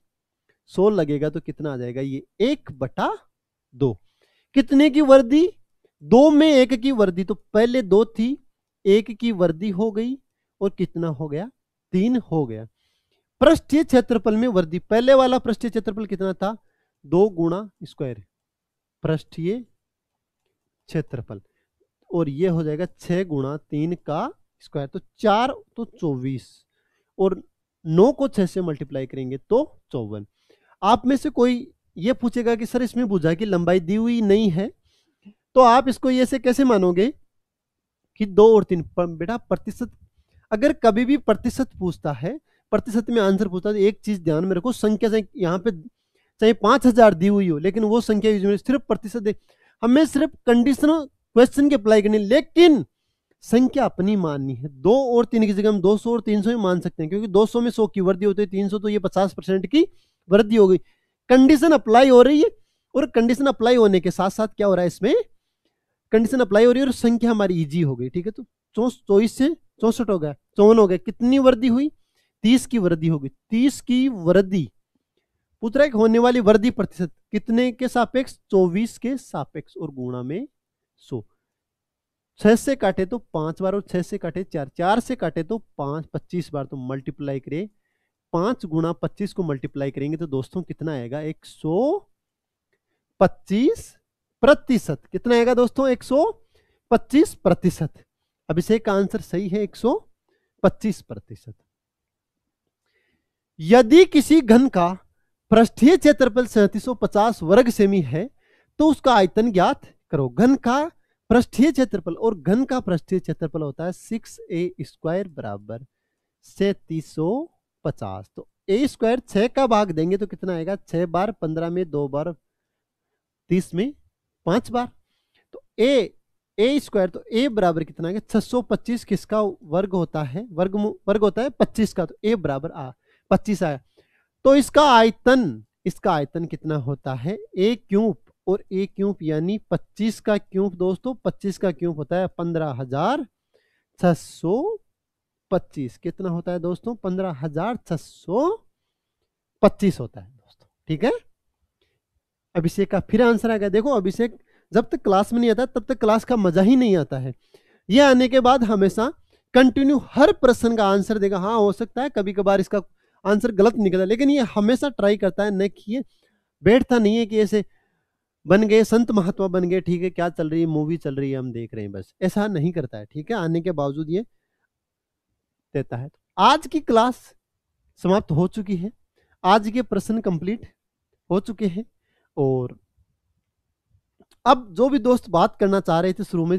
सोल लगेगा तो कितना आ जाएगा ये एक बटा दो कितने की वर्दी दो में एक की वर्दी तो पहले दो थी एक की वर्दी हो गई और कितना हो गया तीन हो गया पृष्ठीय क्षेत्रफल में वर्दी पहले वाला पृष्ठीय क्षेत्रफल कितना था दो गुणा स्क्वायर पृष्ठीय क्षेत्रफल और ये हो जाएगा छह गुणा तीन का स्क्वायर तो चार तो चौबीस और नौ को छह से मल्टीप्लाई करेंगे तो चौवन आप में से कोई ये पूछेगा कि सर इसमें भुजा कि लंबाई दी हुई नहीं है तो आप इसको ये से कैसे मानोगे कि दो और तीन बेटा प्रतिशत अगर कभी भी प्रतिशत पूछता है प्रतिशत में आंसर पूछता है तो एक चीज़ ध्यान में रखो संख्या चाहे यहाँ पे चाहे पांच हज़ार दी हुई हो लेकिन वो संख्या सिर्फ प्रतिशत हमें सिर्फ कंडीशनल क्वेश्चन के अप्लाई करनी लेकिन संख्या अपनी माननी है दो और तीन की जगह हम दो सौ और तीन सौ ही मान सकते हैं क्योंकि दो सौ में सौ की वृद्धि होती है तीन सौ तो ये पचास परसेंट की वृद्धि हो गई कंडीशन अप्लाई हो रही है और कंडीशन अप्लाई होने के साथ साथ क्या हो रहा है इसमें कंडीशन अप्लाई हो रही है और संख्या हमारी इजी हो गई ठीक है तो चौबीस से चौसठ हो गया चौवन हो गया कितनी वृद्धि हुई तीस की वृद्धि हो गई तीस की वृद्धि पूछ रहा है होने वाली वृद्धि प्रतिशत कितने के सापेक्ष चौबीस के सापेक्ष और गुणा में सौ छह से काटे तो पांच बार और छह से काटे चार चार से काटे तो पांच पच्चीस बार तो मल्टीप्लाई करें पांच गुणा पच्चीस को मल्टीप्लाई करेंगे तो दोस्तों कितना आएगा एक सौ पच्चीस प्रतिशत कितना आएगा दोस्तों एक सौ पच्चीस प्रतिशत अभिषेक का आंसर सही है एक सौ पच्चीस प्रतिशत यदि किसी घन का पृष्ठीय क्षेत्रफल पचास वर्ग सेमी है तो उसका आयतन ज्ञात करो घन का पृष्ठीय क्षेत्रफल और घन का पृष्ठीय क्षेत्रफल होता है सिक्स ए स्क्वायर बराबर सैतीस सौ पचास तो ए स्क्वायर छ का भाग देंगे तो कितना आएगा छः बार पंद्रह में दो बार तीस में पांच बार तो ए ए स्क्वायर तो ए बराबर कितना आएगा छह सौ पच्चीस किसका वर्ग होता है वर्ग वर्ग होता है पच्चीस का तो ए बराबर आ पच्चीस आया तो इसका आयतन इसका आयतन कितना होता है ए क्यूब और एक क्यूब यानी 25 का क्यूब दोस्तों 25 का क्यूब होता है पंद्रह हजार छह सौ पच्चीस कितना होता है दोस्तों पंद्रह हजार सौ पच्चीस होता है दोस्तों ठीक है अभिषेक का फिर आंसर आ गया देखो अभिषेक जब तक क्लास में नहीं आता तब तक क्लास का मजा ही नहीं आता है यह आने के बाद हमेशा कंटिन्यू हर प्रश्न का आंसर देगा हाँ हो सकता है कभी कभार इसका आंसर गलत निकला लेकिन ये हमेशा ट्राई करता है न किए बैठता नहीं है कि ऐसे बन गए संत महात्मा बन गए ठीक है क्या चल रही है मूवी चल रही है हम देख रहे हैं बस ऐसा नहीं करता है ठीक है आने के बावजूद ये देता है आज की क्लास समाप्त हो चुकी है आज के प्रश्न कंप्लीट हो चुके हैं और अब जो भी दोस्त बात करना चाह रहे थे शुरू में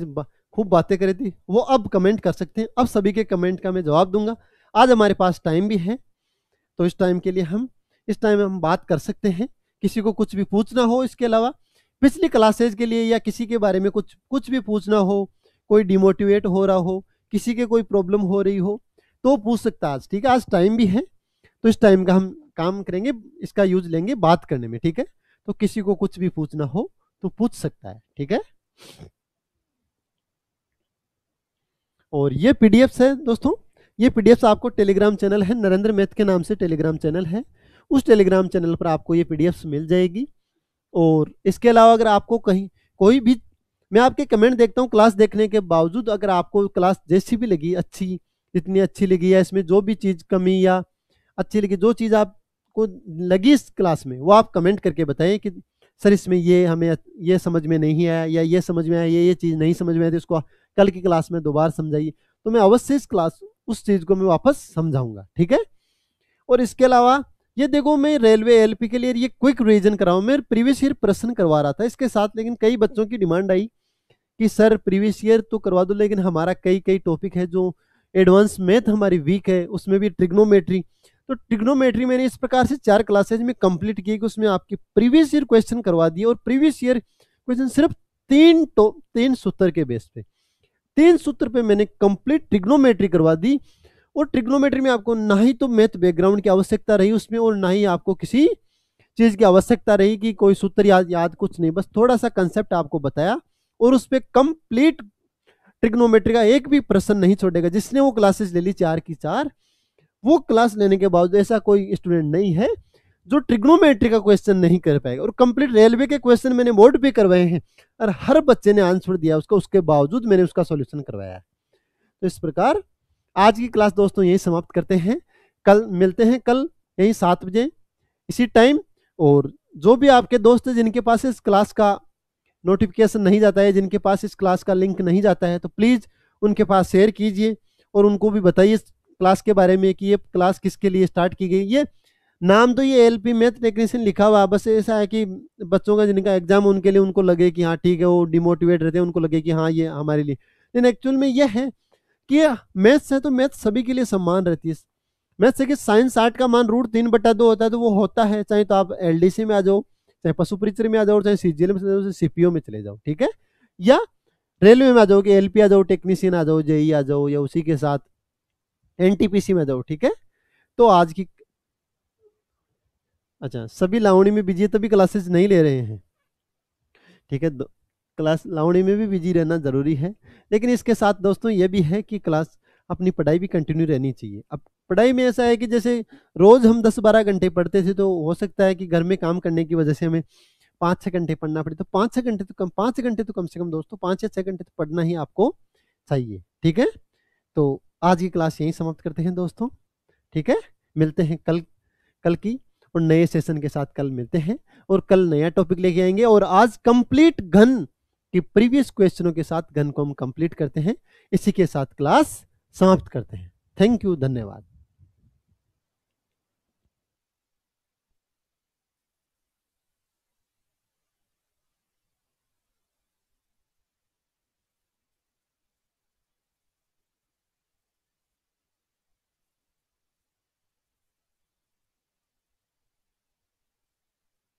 खूब बातें करे थी वो अब कमेंट कर सकते हैं अब सभी के कमेंट का मैं जवाब दूंगा आज हमारे पास टाइम भी है तो इस टाइम के लिए हम इस टाइम हम बात कर सकते हैं किसी को कुछ भी पूछना हो इसके अलावा पिछली क्लासेज के लिए या किसी के बारे में कुछ कुछ भी पूछना हो कोई डिमोटिवेट हो रहा हो किसी के कोई प्रॉब्लम हो रही हो तो पूछ सकता है आज ठीक है आज टाइम भी है तो इस टाइम का हम काम करेंगे इसका यूज लेंगे बात करने में ठीक है तो किसी को कुछ भी पूछना हो तो पूछ सकता है ठीक है और ये पीडीएफ है दोस्तों ये पीडीएफ आपको टेलीग्राम चैनल है नरेंद्र मेथ के नाम से टेलीग्राम चैनल है उस टेलीग्राम चैनल पर आपको ये पीडीएफ मिल जाएगी और इसके अलावा अगर आपको कहीं कोई भी मैं आपके कमेंट देखता हूँ क्लास देखने के बावजूद अगर आपको क्लास जैसी भी लगी अच्छी जितनी अच्छी लगी या इसमें जो भी चीज़ कमी या अच्छी लगी जो चीज़ आपको लगी इस क्लास में वो आप कमेंट करके बताएं कि सर इसमें ये हमें ये समझ में नहीं आया या ये समझ में आया ये ये चीज़ नहीं समझ में आई तो इसको कल की क्लास में दोबारा समझाइए तो मैं अवश्य इस क्लास उस चीज़ को मैं वापस समझाऊँगा ठीक है और इसके अलावा ये देखो मैं रेलवे एलपी के लिए ये क्विक रिविजन कराऊँ मैं प्रीवियस ईयर प्रश्न करवा रहा था इसके साथ लेकिन कई बच्चों की डिमांड आई कि सर प्रीवियस ईयर तो करवा दो लेकिन हमारा कई कई टॉपिक है जो एडवांस मैथ हमारी वीक है उसमें भी ट्रिग्नोमेट्री तो ट्रिग्नोमेट्री मैंने इस प्रकार से चार क्लासेज में कंप्लीट की कि उसमें आपकी प्रीवियस ईयर क्वेश्चन करवा दिए और प्रीवियस ईयर क्वेश्चन सिर्फ तीन तो तीन सूत्र के बेस पे तीन सूत्र पे मैंने कंप्लीट ट्रिग्नोमेट्री करवा दी और ट्रिग्नोमेट्री में आपको ना ही तो मैथ बैकग्राउंड की आवश्यकता रही उसमें और ना ही आपको किसी चीज़ की आवश्यकता रही कि कोई सूत्र याद याद कुछ नहीं बस थोड़ा सा कंसेप्ट आपको बताया और उस पर कंप्लीट ट्रिग्नोमेट्री का एक भी प्रश्न नहीं छोड़ेगा जिसने वो क्लासेस ले ली चार की चार वो क्लास लेने के बावजूद ऐसा कोई स्टूडेंट नहीं है जो ट्रिग्नोमेट्री का क्वेश्चन नहीं कर पाएगा और कंप्लीट रेलवे के क्वेश्चन मैंने बोर्ड पे करवाए हैं और हर बच्चे ने आंसर दिया उसका उसके बावजूद मैंने उसका सॉल्यूशन करवाया है तो इस प्रकार आज की क्लास दोस्तों यही समाप्त करते हैं कल मिलते हैं कल यही सात बजे इसी टाइम और जो भी आपके दोस्त जिनके पास इस क्लास का नोटिफिकेशन नहीं जाता है जिनके पास इस क्लास का लिंक नहीं जाता है तो प्लीज़ उनके पास शेयर कीजिए और उनको भी बताइए इस क्लास के बारे में कि ये क्लास किसके लिए स्टार्ट की गई ये नाम तो ये एल पी मैथ टेक्नीशियन लिखा हुआ बस ऐसा है कि बच्चों का जिनका एग्जाम उनके लिए उनको लगे कि हाँ ठीक है वो डिमोटिवेट रहते हैं उनको लगे कि हाँ ये हमारे लिए लेकिन एक्चुअल में यह है कि मैथ्स है तो मैथ सभी के लिए सम्मान रहती है मैथ्स है कि साइंस आर्ट का मान रूट तीन बटा दो होता है तो वो होता है चाहे तो आप एल में आ जाओ चाहे पशु परिचर में आ जाओ चाहे सी में चले जाओ सीपीओ में चले जाओ ठीक है या रेलवे में आ जाओ कि एल आ जाओ टेक्नीशियन आ जाओ जेई आ जाओ या उसी के साथ एनटीपीसी में जाओ ठीक है तो आज की अच्छा सभी लावणी में बिजी तभी क्लासेस नहीं ले रहे हैं ठीक है क्लास लावणी में भी बिजी रहना ज़रूरी है लेकिन इसके साथ दोस्तों ये भी है कि क्लास अपनी पढ़ाई भी कंटिन्यू रहनी चाहिए अब पढ़ाई में ऐसा है कि जैसे रोज़ हम दस बारह घंटे पढ़ते थे तो हो सकता है कि घर में काम करने की वजह से हमें पाँच छः घंटे पढ़ना पड़े तो पाँच छः घंटे तो कम पाँच छः घंटे तो कम से कम दोस्तों पाँच या छः घंटे तो पढ़ना ही आपको चाहिए ठीक है तो आज की क्लास यहीं समाप्त करते हैं दोस्तों ठीक है मिलते हैं कल कल की और नए सेशन के साथ कल मिलते हैं और कल नया टॉपिक लेके आएंगे और आज कंप्लीट घन कि प्रीवियस क्वेश्चनों के साथ गन को हम कंप्लीट करते हैं इसी के साथ क्लास समाप्त करते हैं थैंक यू धन्यवाद